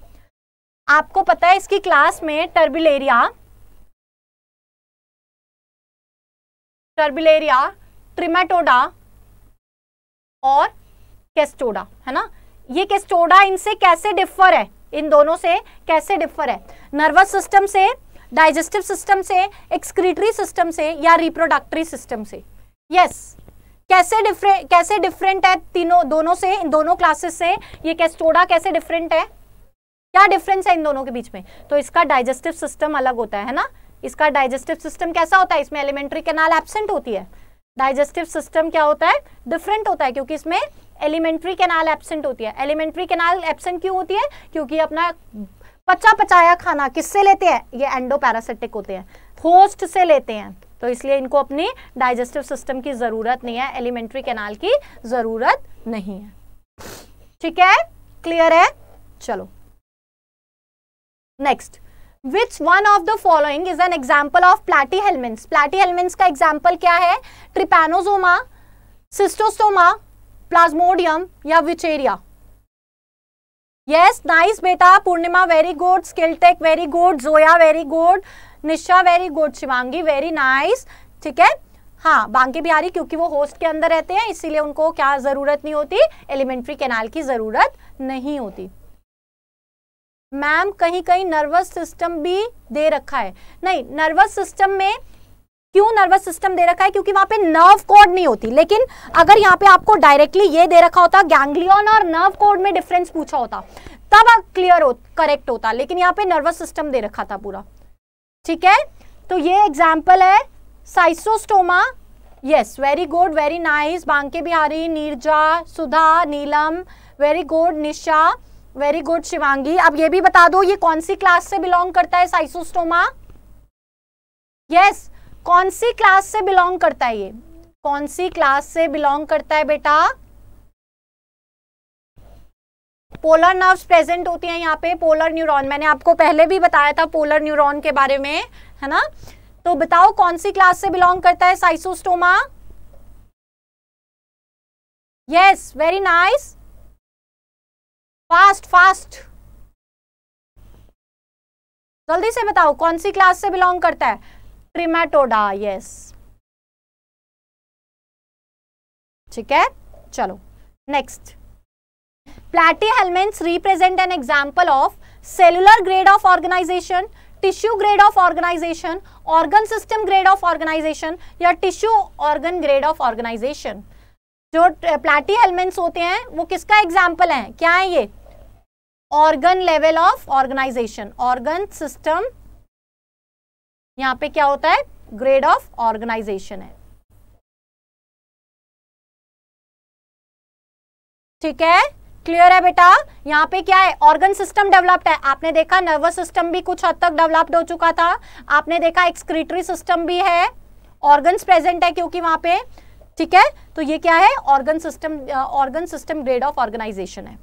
आपको पता है इसकी क्लास में टर्बिलेरिया टर्बिलेरिया ट्रिमेटोडा और कैस्टोडा है ना ये कैस्टोडा इनसे कैसे डिफर है इन दोनों से कैसे डिफर है नर्वस सिस्टम से डाइजेस्टिव सिस्टम से एक्सक्रीटरी सिस्टम से या रिप्रोडक्टरी सिस्टम से यस yes. कैसे डिफरेंट कैसे डिफरेंट है तीनों दोनों से इन दोनों क्लासेस से ये कैस्टोडा कैसे डिफरेंट है क्या डिफरेंस है इन दोनों के बीच में तो इसका डाइजेस्टिव सिस्टम अलग होता है, है ना इसका डाइजेस्टिव सिस्टम कैसा होता है इसमें एलिमेंट्री कैनाल एबसेंट होती है डाइजेस्टिव सिस्टम क्या होता है डिफरेंट होता है क्योंकि इसमें एलिमेंट्री कैनाल एबसेंट होती है एलिमेंट्री कैनाल एबसेंट क्यों होती है क्योंकि अपना पचा पचाया खाना किससे लेते हैं ये एंडोपैरासिटिक होते हैं होस्ट से लेते हैं तो इसलिए इनको अपनी डाइजेस्टिव सिस्टम की ज़रूरत नहीं है एलिमेंट्री कैनाल की ज़रूरत नहीं है ठीक है क्लियर है चलो next which one of the following is an example of Platyhelminthes Platyhelminthes का एग्जाम्पल क्या है ट्रिपैनोजोमा सिस्टोस्टोमा प्लाज्मोडियम या विचेरिया यस नाइस बेटा Purnima very good skill tech very good Zoya very good Nisha very good Shivangi very nice ठीक है हाँ बांके बिहारी क्योंकि वो होस्ट के अंदर रहते हैं इसीलिए उनको क्या ज़रूरत नहीं होती एलिमेंट्री कैनाल की ज़रूरत नहीं होती मैम कहीं कहीं नर्वस सिस्टम भी दे रखा है नहीं नर्वस सिस्टम में क्यों नर्वस सिस्टम दे रखा है क्योंकि वहां पे नर्व कोड नहीं होती लेकिन अगर यहाँ पे आपको डायरेक्टली ये दे रखा होता गैंग्लियन और नर्व कोड में डिफरेंस पूछा होता तब क्लियर हो करेक्ट होता लेकिन यहाँ पे नर्वस सिस्टम दे रखा था पूरा ठीक है तो ये एग्जाम्पल है Schistosoma yes very good very nice Banke Bihari Neerja Sudha Neelam very good Nisha very good Shivangi अब ये भी बता दो ये कौन सी क्लास से बिलोंग करता है साइसोस्टोमा यस yes, कौन सी क्लास से बिलोंग करता है ये कौन सी क्लास से बिलोंग करता है बेटा पोलर नर्व्स प्रेजेंट होती हैं यहाँ पे पोलर न्यूरॉन मैंने आपको पहले भी बताया था पोलर न्यूरॉन के बारे में है ना तो बताओ कौन सी क्लास से बिलोंग करता है Schistosoma yes very nice fast fast जल्दी से बताओ कौन सी क्लास से बिलोंग करता है ट्रिमेटोडा यस ठीक है चलो next Platyhelminthes represent an example of cellular grade of organisation tissue grade of organisation organ system grade of organisation या tissue organ grade of organisation जो प्लाटी हेलमेंट्स होते हैं वो किसका एग्जाम्पल है क्या है ये organ level of organisation organ system यहां पे क्या होता है ग्रेड ऑफ ऑर्गेनाइजेशन है ठीक है क्लियर है बेटा यहाँ पे क्या है ऑर्गन सिस्टम डेवलप्ड है आपने देखा नर्वस सिस्टम भी कुछ हद तक डेवलप्ड हो चुका था आपने देखा एक्सक्रीटरी सिस्टम भी है ऑर्गन्स प्रेजेंट है क्योंकि वहां पे ठीक है तो ये क्या है organ system organ system grade of organisation है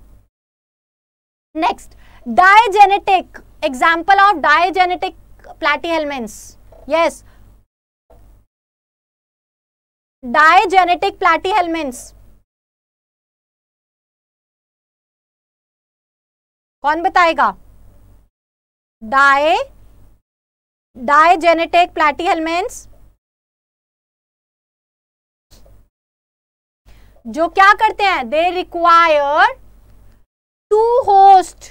next digenetic example of digenetic Platyhelminthes yes डायजेनेटिक helminths कौन बताएगा डाय डायजेनेटिक हेलमेंट्स जो क्या करते हैं they require two host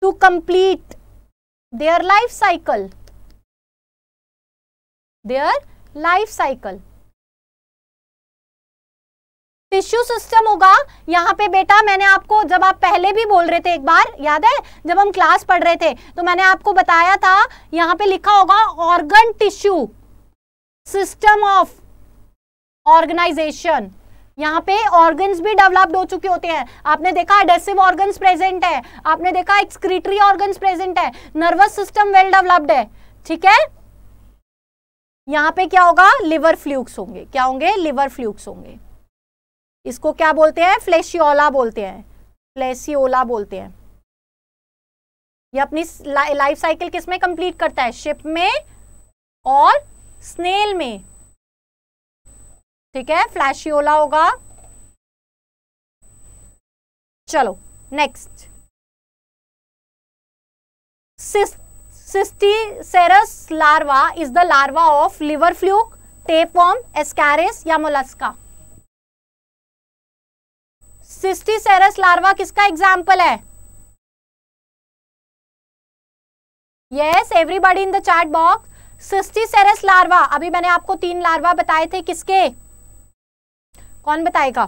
to complete their life cycle their life cycle tissue system होगा यहाँ पे बेटा मैंने आपको जब आप पहले भी बोल रहे थे एक बार याद है जब हम क्लास पढ़ रहे थे तो मैंने आपको बताया था यहाँ पे लिखा होगा organ tissue system of organisation यहाँ पे ऑर्गन्स भी डेवलप्ड हो चुके होते हैं आपने देखा एडेसिव ऑर्गन्स प्रेजेंट है आपने देखा एक्सक्रीटरी ऑर्गन्स प्रेजेंट है नर्वस सिस्टम वेल डेवलप्ड है ठीक है यहाँ पे क्या होगा लिवर फ्लूक्स होंगे क्या होंगे लिवर फ्लूक्स होंगे इसको क्या बोलते हैं फ्लेशियोला बोलते हैं फ्लेशियोला बोलते हैं ये अपनी लाइफ साइकिल किसमें कंप्लीट करता है शिप में और स्नेल में ठीक है फ्लैशियोला होगा चलो next cysticercus larva is the larva of liver fluke tapeworm Ascaris या मोलस्का सिस्टीसेरस लार्वा किसका एग्जाम्पल है yes everybody in the chat box cysticercus larva अभी मैंने आपको तीन लार्वा बताए थे किसके कौन बताएगा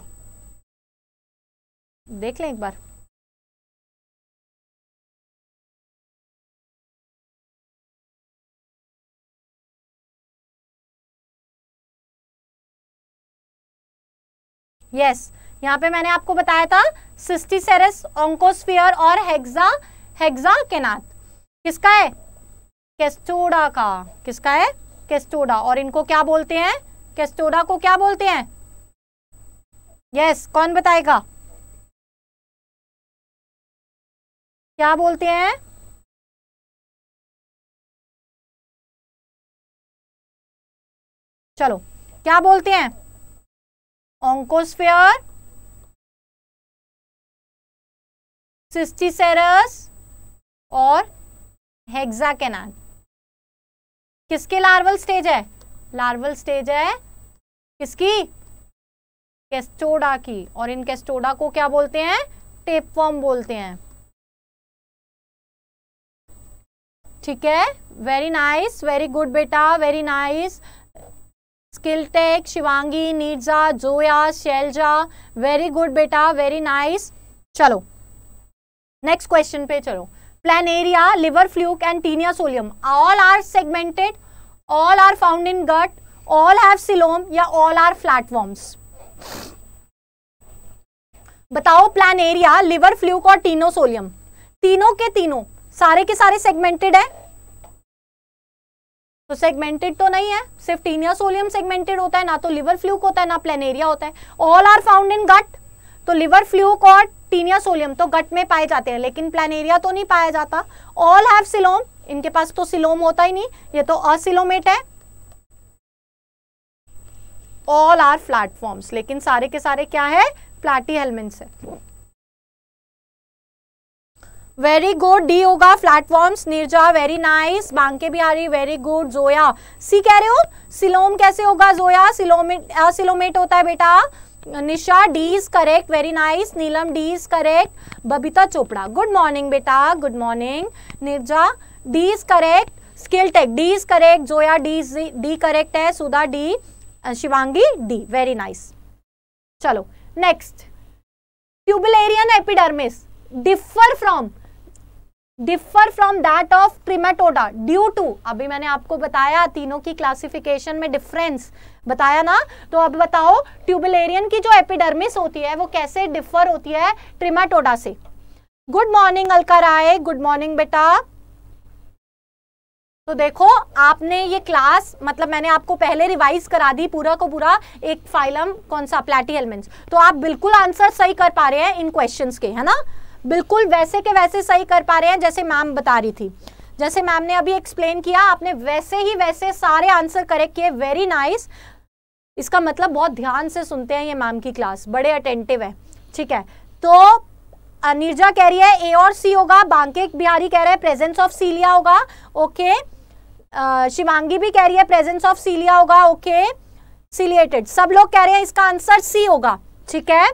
देख लें एक बार यस yes, यहाँ पे मैंने आपको बताया था सिस्टिसेरस ऑंकोस्फियर और हेक्सा हेक्सा केनाथ किसका है केस्टोडा का किसका है केस्टोडा और इनको क्या बोलते हैं केस्टोडा को क्या बोलते हैं यस कौन बताएगा क्या बोलते हैं चलो क्या बोलते हैं ऑंकोस्फेयर सिस्टिसेरस और हेक्साकेनान किसके लार्वल स्टेज है लार्वल स्टेज है किसकी कैस्टोडा की और इन कैस्टोडा को क्या बोलते हैं फॉर्म बोलते हैं ठीक है वेरी नाइस वेरी गुड बेटा very nice tech Shivangi Neerja Zoya Shailja very good बेटा वेरी नाइस चलो नेक्स्ट क्वेश्चन पे चलो Planaria liver fluke and Taenia solium all are segmented all are found in gut all have coelom या ऑल आर फ्लैटफॉर्म्स बताओ प्लान एरिया लिवर फ्लूक और टीनोसोलियम तीनों के तीनों सारे के सारे सेगमेंटेड है तो सेगमेंटेड तो नहीं है सिर्फ टीनियासोलियम सेगमेंटेड होता है ना तो लिवर फ्लूक होता है ना प्लेनेरिया होता है all are found in gut तो लिवर फ्लूक और टीनियासोलियम तो गट में पाए जाते हैं लेकिन प्लेनेरिया तो नहीं पाया जाता ऑल हैव सिलोम इनके पास तो सिलोम होता ही नहीं ये तो असिलोमेट है ऑल आर प्लेटफॉर्म्स लेकिन सारे के सारे क्या है प्लाटी हेलमेंट्स है वेरी गुड डी होगा platforms Nirja very nice Banke Bihari very good Zoya C कह रहे हो सिलोम कैसे होगा जोया सिलोमेट सिलोमेट होता है बेटा Nisha D is correct very nice Neelam D is correct Babita Chopra good morning बेटा good morning Nirja D is correct skill tech D is correct Zoya D D correct है Sudha D Shivangi D very nice चलो next Turbellarian epidermis differ from differ from that of Trematoda due to अभी मैंने आपको बताया तीनों की क्लासिफिकेशन में डिफरेंस बताया ना तो अब बताओ ट्यूबुलेरियन की जो एपिडर्मिस होती है वो कैसे डिफर होती है ट्रिमेटोडा से good morning Alka Rai good morning बेटा तो देखो आपने ये क्लास मतलब मैंने आपको पहले रिवाइज करा दी पूरा को पूरा एक फाइलम कौन सा प्लेटी एलिमेंट्स तो आप बिल्कुल आंसर सही कर पा रहे हैं इन क्वेश्चंस के है ना बिल्कुल वैसे के वैसे सही कर पा रहे हैं जैसे मैम बता रही थी जैसे मैम ने अभी एक्सप्लेन किया आपने वैसे ही वैसे सारे आंसर करेक्ट किए वेरी नाइस इसका मतलब बहुत ध्यान से सुनते हैं ये मैम की क्लास बड़े अटेंटिव है ठीक है तो अनिर्जा कह रही है ए और सी होगा बांकेक बिहारी कह रहा है प्रेजेंस ऑफ सीलिया होगा ओके okay. शिवांगी भी कह रही है प्रेजेंस ऑफ सीलिया होगा ओके सीलिएटेड सब लोग कह रहे हैं इसका आंसर सी होगा ठीक है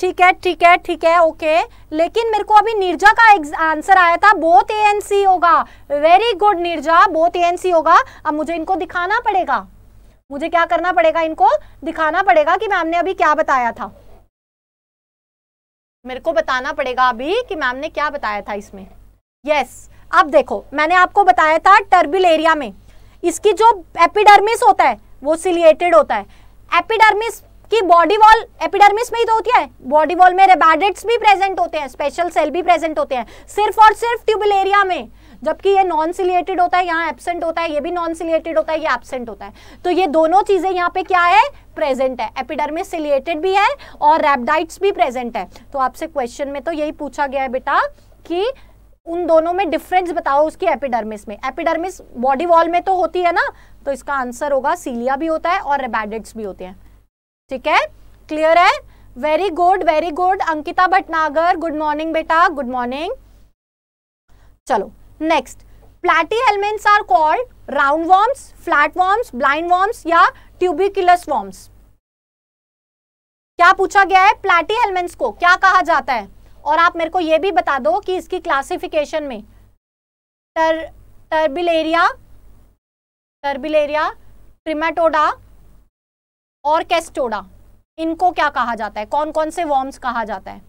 ठीक है ठीक है ठीक है ओके लेकिन मेरे को अभी निर्जा का आंसर आया था बोथ ए एन सी होगा very good Nirja both A and C होगा अब मुझे इनको दिखाना पड़ेगा मुझे क्या करना पड़ेगा इनको दिखाना पड़ेगा कि मैम ने अभी क्या बताया था मेरे को बताना पड़ेगा अभी कि मैम ने क्या बताया था इसमें यस yes. अब देखो मैंने आपको बताया था टर्बिल एरिया में इसकी जो एपिडर्मिस होता है वो सिलिएटेड होता है एपिडर्मिस की बॉडी वॉल एपिडर्मिस में ही तो होती है बॉडी वॉल में रेबैडेट्स भी प्रेजेंट होते हैं स्पेशल सेल भी प्रेजेंट होते हैं सिर्फ और सिर्फ ट्यूबल एरिया में जबकि ये नॉन सिलिएटेड होता है यहाँ एबसेंट होता है ये भी नॉन सिलिएटेड होता है ये एबसेंट होता है तो ये दोनों चीज़ें यहाँ पे क्या है प्रेजेंट है एपिडर्मिस सिलिएटेड भी है और रेबडाइट्स भी प्रेजेंट है तो आपसे क्वेश्चन में तो यही पूछा गया है बेटा कि उन दोनों में डिफरेंस बताओ उसकी एपिडर्मिस में एपिडर्मिस बॉडी वॉल में तो होती है ना तो इसका आंसर होगा सीलिया भी होता है और रेबेडिट्स भी होते हैं ठीक है क्लियर है very good very good Ankita Bhatnagar good morning बेटा गुड मॉर्निंग चलो next Platyhelminthes are called round worms flat worms blind worms या ट्यूबिकुलस वॉर्म्स क्या पूछा गया है प्लाटी हेलमेंट्स को क्या कहा जाता है और आप मेरे को ये भी बता दो कि इसकी क्लासिफिकेशन में तर टर्बिलेरिया टर्बिलेरिया ट्रिमेटोडा और कैस्टोडा इनको क्या कहा जाता है कौन कौन से वॉर्म्स कहा जाता है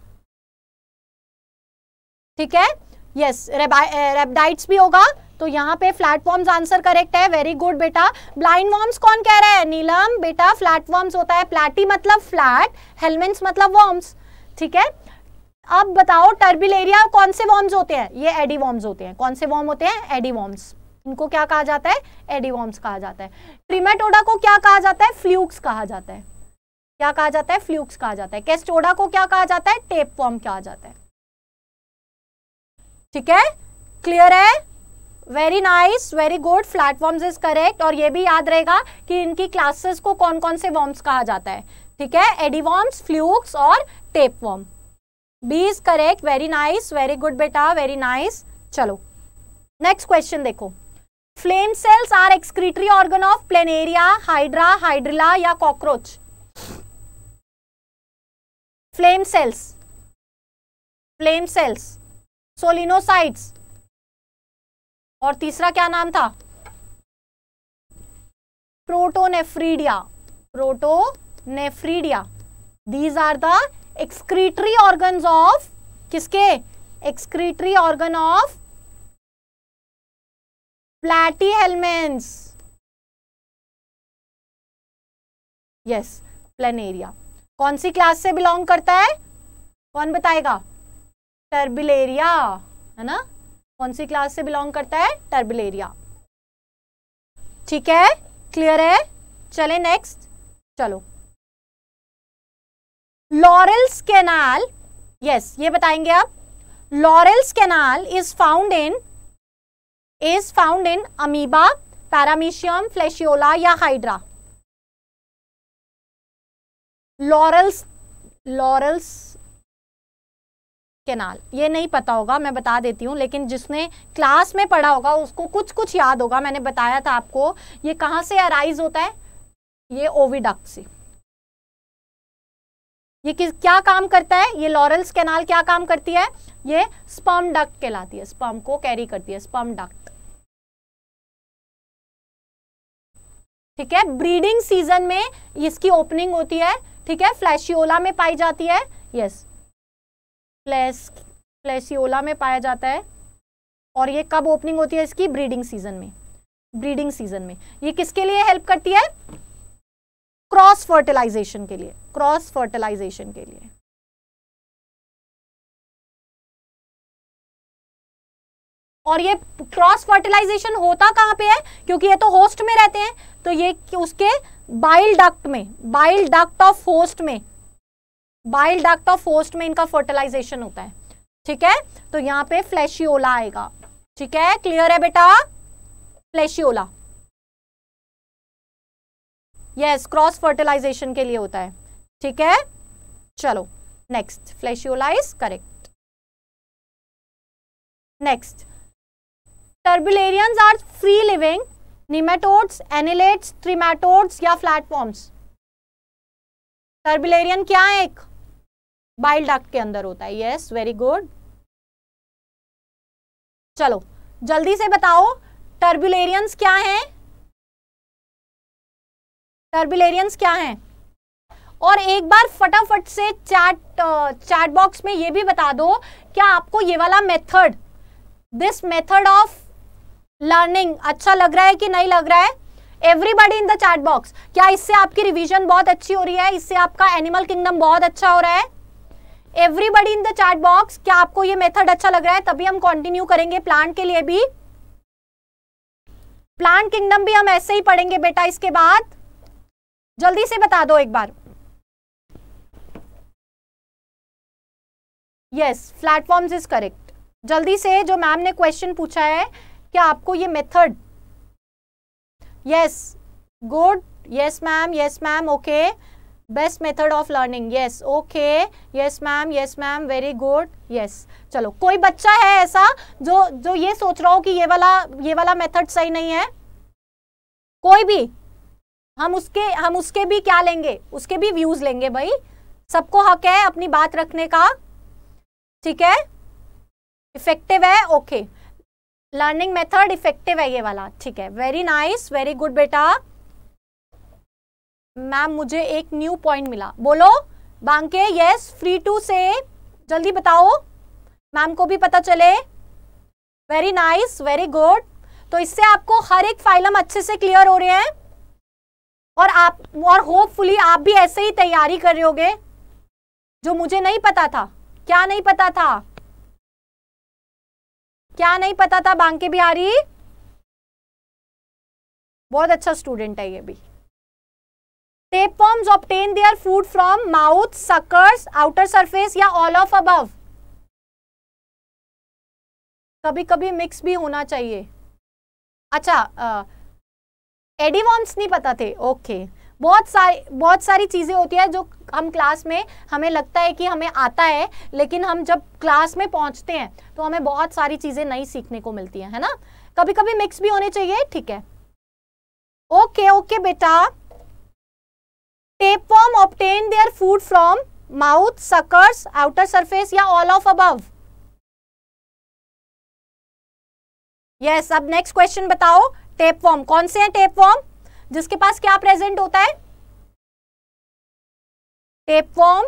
ठीक है यस रेबडाइट्स eh, भी होगा तो यहाँ पे वॉर्म्स आंसर करेक्ट है वेरी गुड बेटा ब्लाइंड वॉर्म्स कौन कह रहा है नीलम बेटा फ्लैट वॉर्म्स होता है प्लैटी मतलब फ्लैट हेलमेंट्स मतलब वॉर्म्स ठीक है अब बताओ टर्बिल एरिया कौन से वॉर्म्स होते हैं ये एडी वॉर्म्स होते हैं कौन से वॉर्म होते हैं एडी वॉर्म्स इनको क्या कहा जाता है एडी वॉर्म्स कहा जाता है ट्रीमेटोडा को क्या कहा जाता है फ्लूक्स कहा जाता है क्या कहा जाता है फ्लूक्स कहा जाता है कैस्टोडा को क्या कहा जाता है टेप वॉर्म कहा जाता है ठीक है क्लियर है very nice very good flatworms is correct और ये भी याद रहेगा कि इनकी क्लासेस को कौन कौन से वॉर्म्स कहा जाता है ठीक है एडीवॉर्म्स फ्लूक्स और tape worm B is correct very nice very good बेटा वेरी नाइस चलो नेक्स्ट क्वेश्चन देखो flame cells are excretory organ of Planaria Hydra Hydrilla या cockroach flame cells flame cells solenocytes और तीसरा क्या नाम था protonephridia protonephridia these are the excretory organ of किसके excretory organ of Platyhelminthes yes Planaria कौन सी क्लास से बिलोंग करता है कौन बताएगा टर्बिलेरिया है ना कौन सी क्लास से बिलोंग करता है टर्बिलेरिया ठीक है क्लियर है चले नेक्स्ट चलो लॉरेल्स कैनाल यस ये बताएंगे आप Laurer's canal is found in is found in amoeba Paramecium Fasciola या हाइड्रा लॉरल्स लॉरल्स कैनाल ये नहीं पता होगा मैं बता देती हूँ लेकिन जिसने क्लास में पढ़ा होगा उसको कुछ कुछ याद होगा मैंने बताया था आपको ये कहाँ से अराइज होता है ये ओविडक्ट से ये किस क्या काम करता है ये लॉरल्स कैनाल क्या काम करती है ये स्पर्म डक्ट कहलाती है स्पर्म को कैरी करती है स्पर्म डक्ट ठीक है ब्रीडिंग सीजन में इसकी ओपनिंग होती है ठीक है फ्लैशियोला में पाई जाती है यस फ्लैश फ्लैशियोला में पाया जाता है और ये कब ओपनिंग होती है इसकी ब्रीडिंग सीजन में ब्रीडिंग सीजन में ये किसके लिए हेल्प करती है क्रॉस फर्टिलाइजेशन के लिए क्रॉस फर्टिलाइजेशन के लिए और ये क्रॉस फर्टिलाइजेशन होता कहां पे है क्योंकि ये तो होस्ट में रहते हैं तो ये उसके बाइल डक्ट में बाइल डक्ट ऑफ होस्ट में बाइल डक्ट ऑफ होस्ट में इनका फर्टिलाइजेशन होता है ठीक है तो यहां पे फ्लैशियोला आएगा ठीक है क्लियर है बेटा फ्लैशियोला यस क्रॉस फर्टिलाइजेशन के लिए होता है ठीक है चलो next Fasciola is correct next Turbellarians are free living nematodes annelids trematodes या फ्लैटफॉर्म्स टर्बुलेरियन क्या है एक बाइल डक्ट के अंदर होता है यस वेरी गुड चलो जल्दी से बताओ टर्बुलेरियंस क्या है टर्बिलेरियंस क्या हैं और एक बार फटाफट से चैट चैट बॉक्स में ये भी बता दो क्या आपको ये वाला method this method of learning अच्छा लग रहा है कि नहीं लग रहा है everybody in the chat box क्या इससे आपकी रिवीजन बहुत अच्छी हो रही है इससे आपका एनिमल किंगडम बहुत अच्छा हो रहा है everybody in the chat box क्या आपको ये मेथड अच्छा लग रहा है तभी हम कंटिन्यू करेंगे प्लांट के लिए भी प्लांट किंगडम भी हम ऐसे ही पढ़ेंगे बेटा इसके बाद जल्दी से बता दो एक बार यस प्लेटफॉर्म इज करेक्ट जल्दी से जो मैम ने क्वेश्चन पूछा है क्या आपको ये method yes good yes ma'am yes ma'am okay best method of learning yes okay yes ma'am yes ma'am very good yes चलो कोई बच्चा है ऐसा जो जो ये सोच रहा हो कि ये वाला ये वाला मेथड सही नहीं है कोई भी हम उसके हम उसके भी क्या लेंगे उसके भी व्यूज लेंगे भाई सबको हक है अपनी बात रखने का ठीक है इफेक्टिव है ओके लर्निंग मेथड इफेक्टिव है ये वाला ठीक है वेरी नाइस वेरी गुड बेटा मैम मुझे एक न्यू पॉइंट मिला बोलो बांके यस फ्री टू से जल्दी बताओ मैम को भी पता चले वेरी नाइस वेरी गुड तो इससे आपको हर एक फाइलम अच्छे से क्लियर हो रहे हैं और आप और होपफुली आप भी ऐसे ही तैयारी कर रहे होगे जो मुझे नहीं पता था क्या नहीं पता था क्या नहीं पता था बांके बिहारी बहुत अच्छा स्टूडेंट है ये भी tapeworms obtain their food from mouth suckers outer surface या ऑल ऑफ अबव कभी कभी मिक्स भी होना चाहिए अच्छा आ, एडिवॉन्स नहीं पता थे ओके okay. बहुत सारी बहुत सारी चीज़ें होती है जो हम क्लास में हमें लगता है कि हमें आता है लेकिन हम जब क्लास में पहुंचते हैं तो हमें बहुत सारी चीज़ें नई सीखने को मिलती हैं है ना कभी कभी मिक्स भी होने चाहिए ठीक है ओके ओके बेटा form obtain their food from mouth suckers outer surface या ऑल ऑफ अबव यस अब नेक्स्ट क्वेश्चन बताओ टेप फॉर्म कौन से हैं फॉर्म जिसके पास क्या प्रेजेंट होता है tapeworm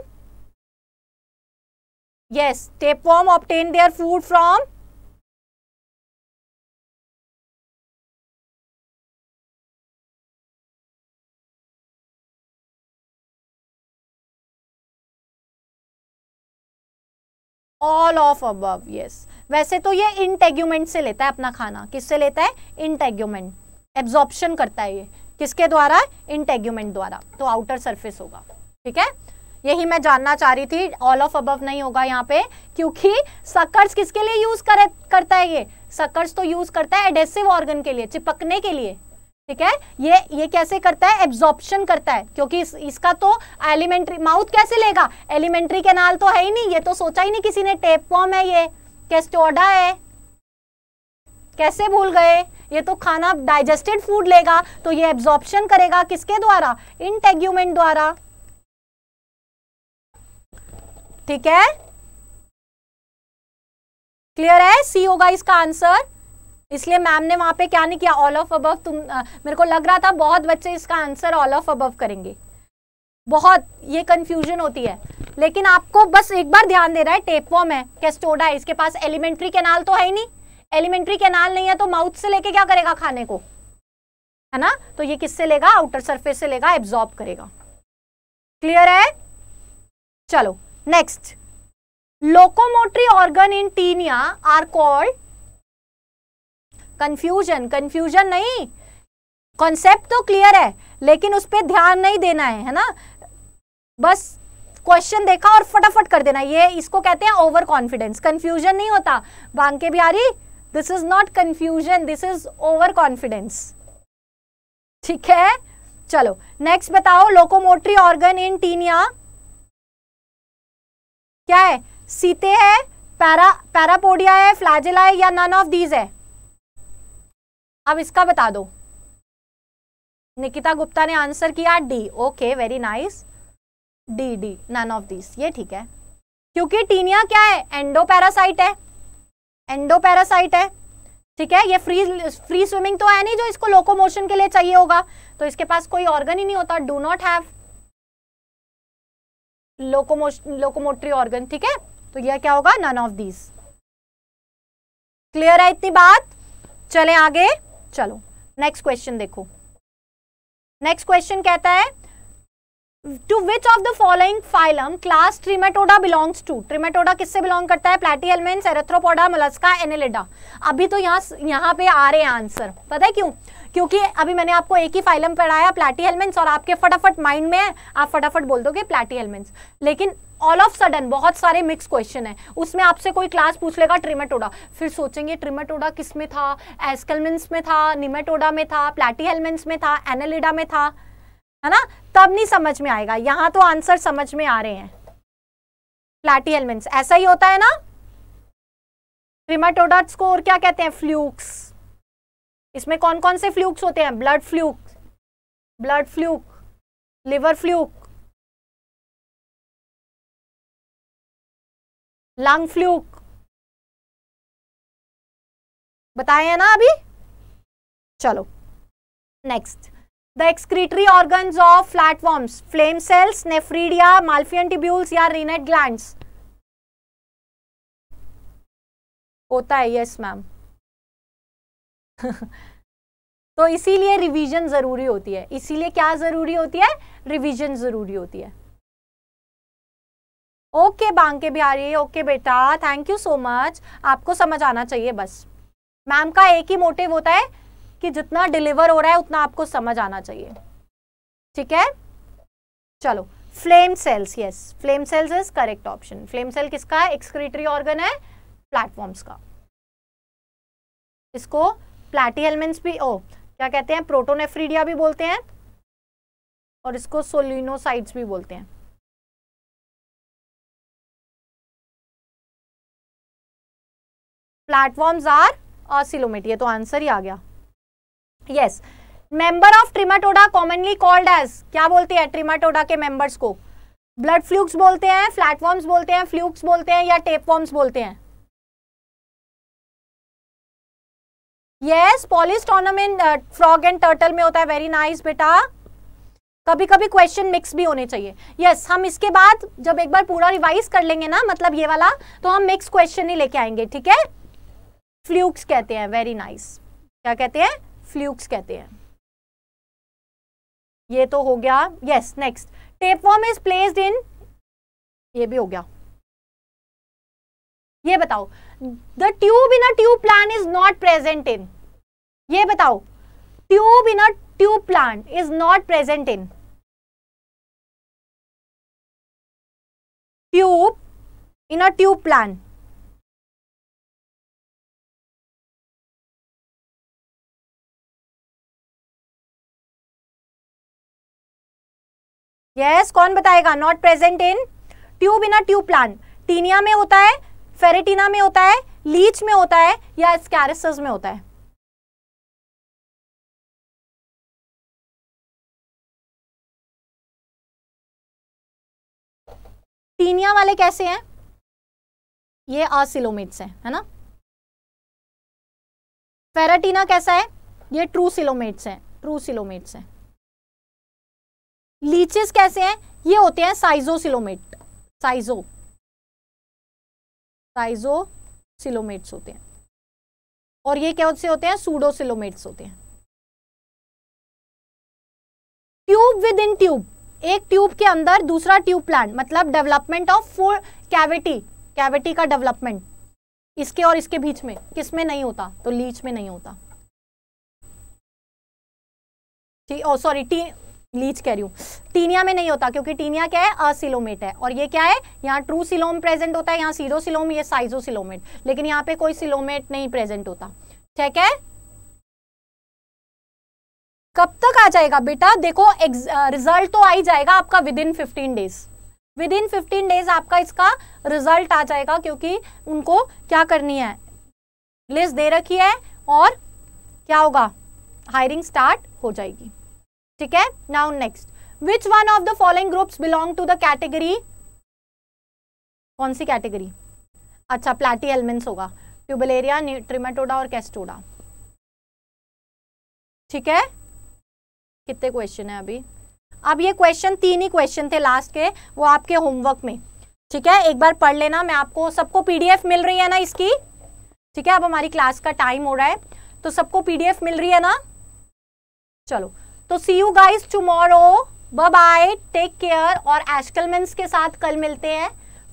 yes tapeworm obtain their food from all of above yes वैसे तो ये इंटेग्यूमेंट से लेता है अपना खाना किससे लेता है इंटेग्यूमेंट एब्जॉर्प्शन करता है ये किसके द्वारा इंटेग्यूमेंट द्वारा तो आउटर सरफेस होगा ठीक है यही मैं जानना चाह रही थी ऑल ऑफ अबव नहीं होगा यहाँ पे क्योंकि सकर्स किसके लिए यूज करता है ये सकर्स तो यूज करता है एडेसिव ऑर्गन के लिए चिपकने के लिए ठीक है ये ये कैसे करता है एब्जॉर्प्शन करता है क्योंकि इस, इसका तो एलिमेंट्री माउथ कैसे लेगा एलिमेंट्री कैनाल तो है ही नहीं ये तो सोचा ही नहीं किसी ने टेप फॉर्म है ये कैस्टोडा है कैसे भूल गए ये तो खाना डाइजेस्टेड फूड लेगा तो ये एब्जॉर्प्शन करेगा किसके द्वारा इंटेग्यूमेंट द्वारा ठीक है क्लियर है सी होगा इसका आंसर इसलिए मैम ने वहाँ पे क्या नहीं किया ऑल ऑफ अबव तुम आ, मेरे को लग रहा था बहुत बच्चे इसका आंसर ऑल ऑफ अबव करेंगे बहुत ये कंफ्यूजन होती है लेकिन आपको बस एक बार ध्यान दे रहा है टेपवॉम है कैस्टोडा है इसके पास एलिमेंट्री कैनाल तो है ही नहीं एलिमेंट्री कैनाल नहीं है तो माउथ से लेके क्या करेगा खाने को है ना तो ये किससे लेगा आउटर सरफेस से लेगा एब्जॉर्ब करेगा क्लियर है चलो next locomotory organ in Taenia are called confusion confusion नहीं कॉन्सेप्ट तो क्लियर है लेकिन उस पर ध्यान नहीं देना है है ना बस क्वेश्चन देखा और फटाफट कर देना ये इसको कहते हैं ओवर कॉन्फिडेंस कंफ्यूजन नहीं होता Banke Bihari this is not confusion this is over confidence ठीक है चलो नेक्स्ट बताओ लोकोमोटरी ऑर्गन इन टीनिया क्या है सीते है पैरा पैरापोडिया है फ्लैजिला है या नन ऑफ दीज है अब इसका बता दो निकिता गुप्ता ने आंसर किया D okay very nice D D none of this ये ठीक है क्योंकि टीनिया क्या है एंडोपैरासाइट है एंडोपैरासाइट है ठीक है ये फ्री फ्री स्विमिंग तो है नहीं जो इसको लोकोमोशन के लिए चाहिए होगा तो इसके पास कोई ऑर्गन ही नहीं होता do not have locomotion locomotory organ ठीक है तो यह क्या होगा नन ऑफ दीज क्लियर है इतनी बात चले आगे चलो नेक्स्ट क्वेश्चन देखो नेक्स्ट क्वेश्चन कहता है to which of the following phylum class trematoda belongs to trematoda kisse belong karta hai platyhelminths एरेथ्रोपोडा mollusca annelida abhi to yahan yahan pe aa rahe answer pata hai kyun क्योंकि अभी मैंने आपको एक ही फाइलम पढ़ाया प्लेटीएलमेंस और आपके फटाफट माइंड में है आप फटाफट बोल दोगे हेलमेंट्स लेकिन ऑल ऑफ सडन बहुत सारे मिक्स क्वेश्चन है उसमें आपसे कोई क्लास पूछ लेगा ट्रिमेटोडा फिर सोचेंगे ट्रिमेटोडा किस में था एस्कलमेंस में था निमेटोडा में था प्लेटीहेलमेंस में था एनेलिडा में था है ना तब नहीं समझ में आएगा यहां तो आंसर समझ में आ रहे हैं फ्लैटी एलिमेंट्स ऐसा ही होता है ना क्रिमाटोडाट्स को और क्या कहते हैं फ्लूक्स इसमें कौन कौन से फ्लूक्स होते हैं blood fluke blood fluke liver fluke lung fluke बताए हैं ना अभी चलो next The excretory organs of flatworms, flame cells, nephridia, malphian tubules या renal glands. होता है यस मैम तो इसीलिए रिवीजन जरूरी होती है इसीलिए क्या जरूरी होती है रिवीजन जरूरी होती है okay okay, Banke Bihari okay okay, बेटा थैंक यू सो मच आपको समझ आना चाहिए बस मैम का एक ही मोटिव होता है कि जितना डिलीवर हो रहा है उतना आपको समझ आना चाहिए ठीक है चलो flame cells yes flame cells is correct option flame cell किसका है एक्सक्रीटरी ऑर्गन है प्लेटफॉर्म्स का इसको प्लेटीहेलमेंट्स भी ओ oh, क्या कहते हैं प्रोटोनेफ्रीडिया भी बोलते हैं और इसको सोलिनोसाइड्स भी बोलते हैं प्लेटफॉर्म्स आर असिलोमेट ये तो आंसर ही आ गया yes member of Trematoda commonly called as क्या बोलते हैं ट्रिमाटोडा के मेंबर्स को ब्लड फ्लूक्स बोलते हैं फ्लैटफॉर्म्स बोलते हैं फ्लूक्स बोलते हैं या टेपवॉर्म्स बोलते हैं yes polist ornament frog and turtle में होता है वेरी नाइस nice, बेटा कभी कभी क्वेश्चन मिक्स भी होने चाहिए यस yes, हम इसके बाद जब एक बार पूरा रिवाइज कर लेंगे ना मतलब ये वाला तो हम मिक्स क्वेश्चन ही लेके आएंगे ठीक है फ्लूक्स कहते हैं वेरी नाइस nice. क्या कहते हैं फ्लूक्स कहते हैं ये तो हो गया yes next tapeworm is placed in ये भी हो गया ये बताओ the tube in a tube plan is not present in ये बताओ tube in a tube plan is not present in tube in a tube plan yes कौन बताएगा not present in tube in a tube plant Taenia में होता है फेरेटिना में होता है लीच में होता है या स्कैरिस में होता है टीनिया वाले कैसे हैं ये असिलोमेट्स हैं है ना फेराटीना कैसा है ये ट्रू सिलोमेट्स हैं ट्रू सिलोमेट्स हैं लीचेस कैसे हैं ये होते हैं साइजोसिलोमेट साइजो साइजो सिलोमेट्स होते हैं और ये क्या से होते हैं सूडो सिलोमेट्स होते हैं ट्यूब विद इन ट्यूब एक ट्यूब के अंदर दूसरा ट्यूब प्लांट मतलब development of four cavity cavity का डेवलपमेंट इसके और इसके बीच में किस में नहीं होता तो लीच में नहीं होता ठीक ओ सॉरी टी लीच कह रही हूँ टीनिया में नहीं होता क्योंकि टीनिया क्या है असिलोमेट है और ये क्या है यहाँ ट्रू सिलोम प्रेजेंट होता है यहाँ सीरो सिलोम ये साइजो सिलोमेट लेकिन यहाँ पे कोई सिलोमेट नहीं प्रेजेंट होता ठीक है कब तक आ जाएगा बेटा देखो रिजल्ट तो आ ही जाएगा आपका within fifteen days within fifteen days आपका इसका रिजल्ट आ जाएगा क्योंकि उनको क्या करनी है लिस्ट दे रखी है और क्या होगा हायरिंग स्टार्ट हो जाएगी ठीक है now next which one of the following groups belong to the category कौन सी कैटेगरी अच्छा प्लेटी एलिमेंट्स होगा ट्यूबलेरिया ट्रिमेटोडा और कैस्टोडा ठीक है कितने क्वेश्चन है अभी अब ये क्वेश्चन तीन ही क्वेश्चन थे लास्ट के वो आपके होमवर्क में ठीक है एक बार पढ़ लेना मैं आपको सबको पीडीएफ मिल रही है ना इसकी ठीक है अब हमारी क्लास का टाइम हो रहा है तो सबको पीडीएफ मिल रही है ना चलो तो see you guys tomorrow bye bye take care और एस्कलमेंट्स के साथ कल मिलते हैं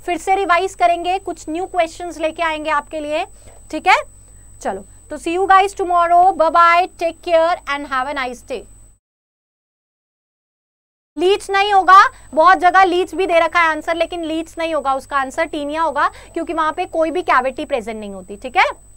फिर से रिवाइज करेंगे कुछ न्यू क्वेश्चंस लेके आएंगे आपके लिए ठीक है चलो तो see you guys tomorrow bye bye take care and have a nice day leech नहीं होगा बहुत जगह लीच भी दे रखा है आंसर लेकिन लीच नहीं होगा उसका आंसर टीनिया होगा क्योंकि वहां पे कोई भी कैविटी प्रेजेंट नहीं होती ठीक है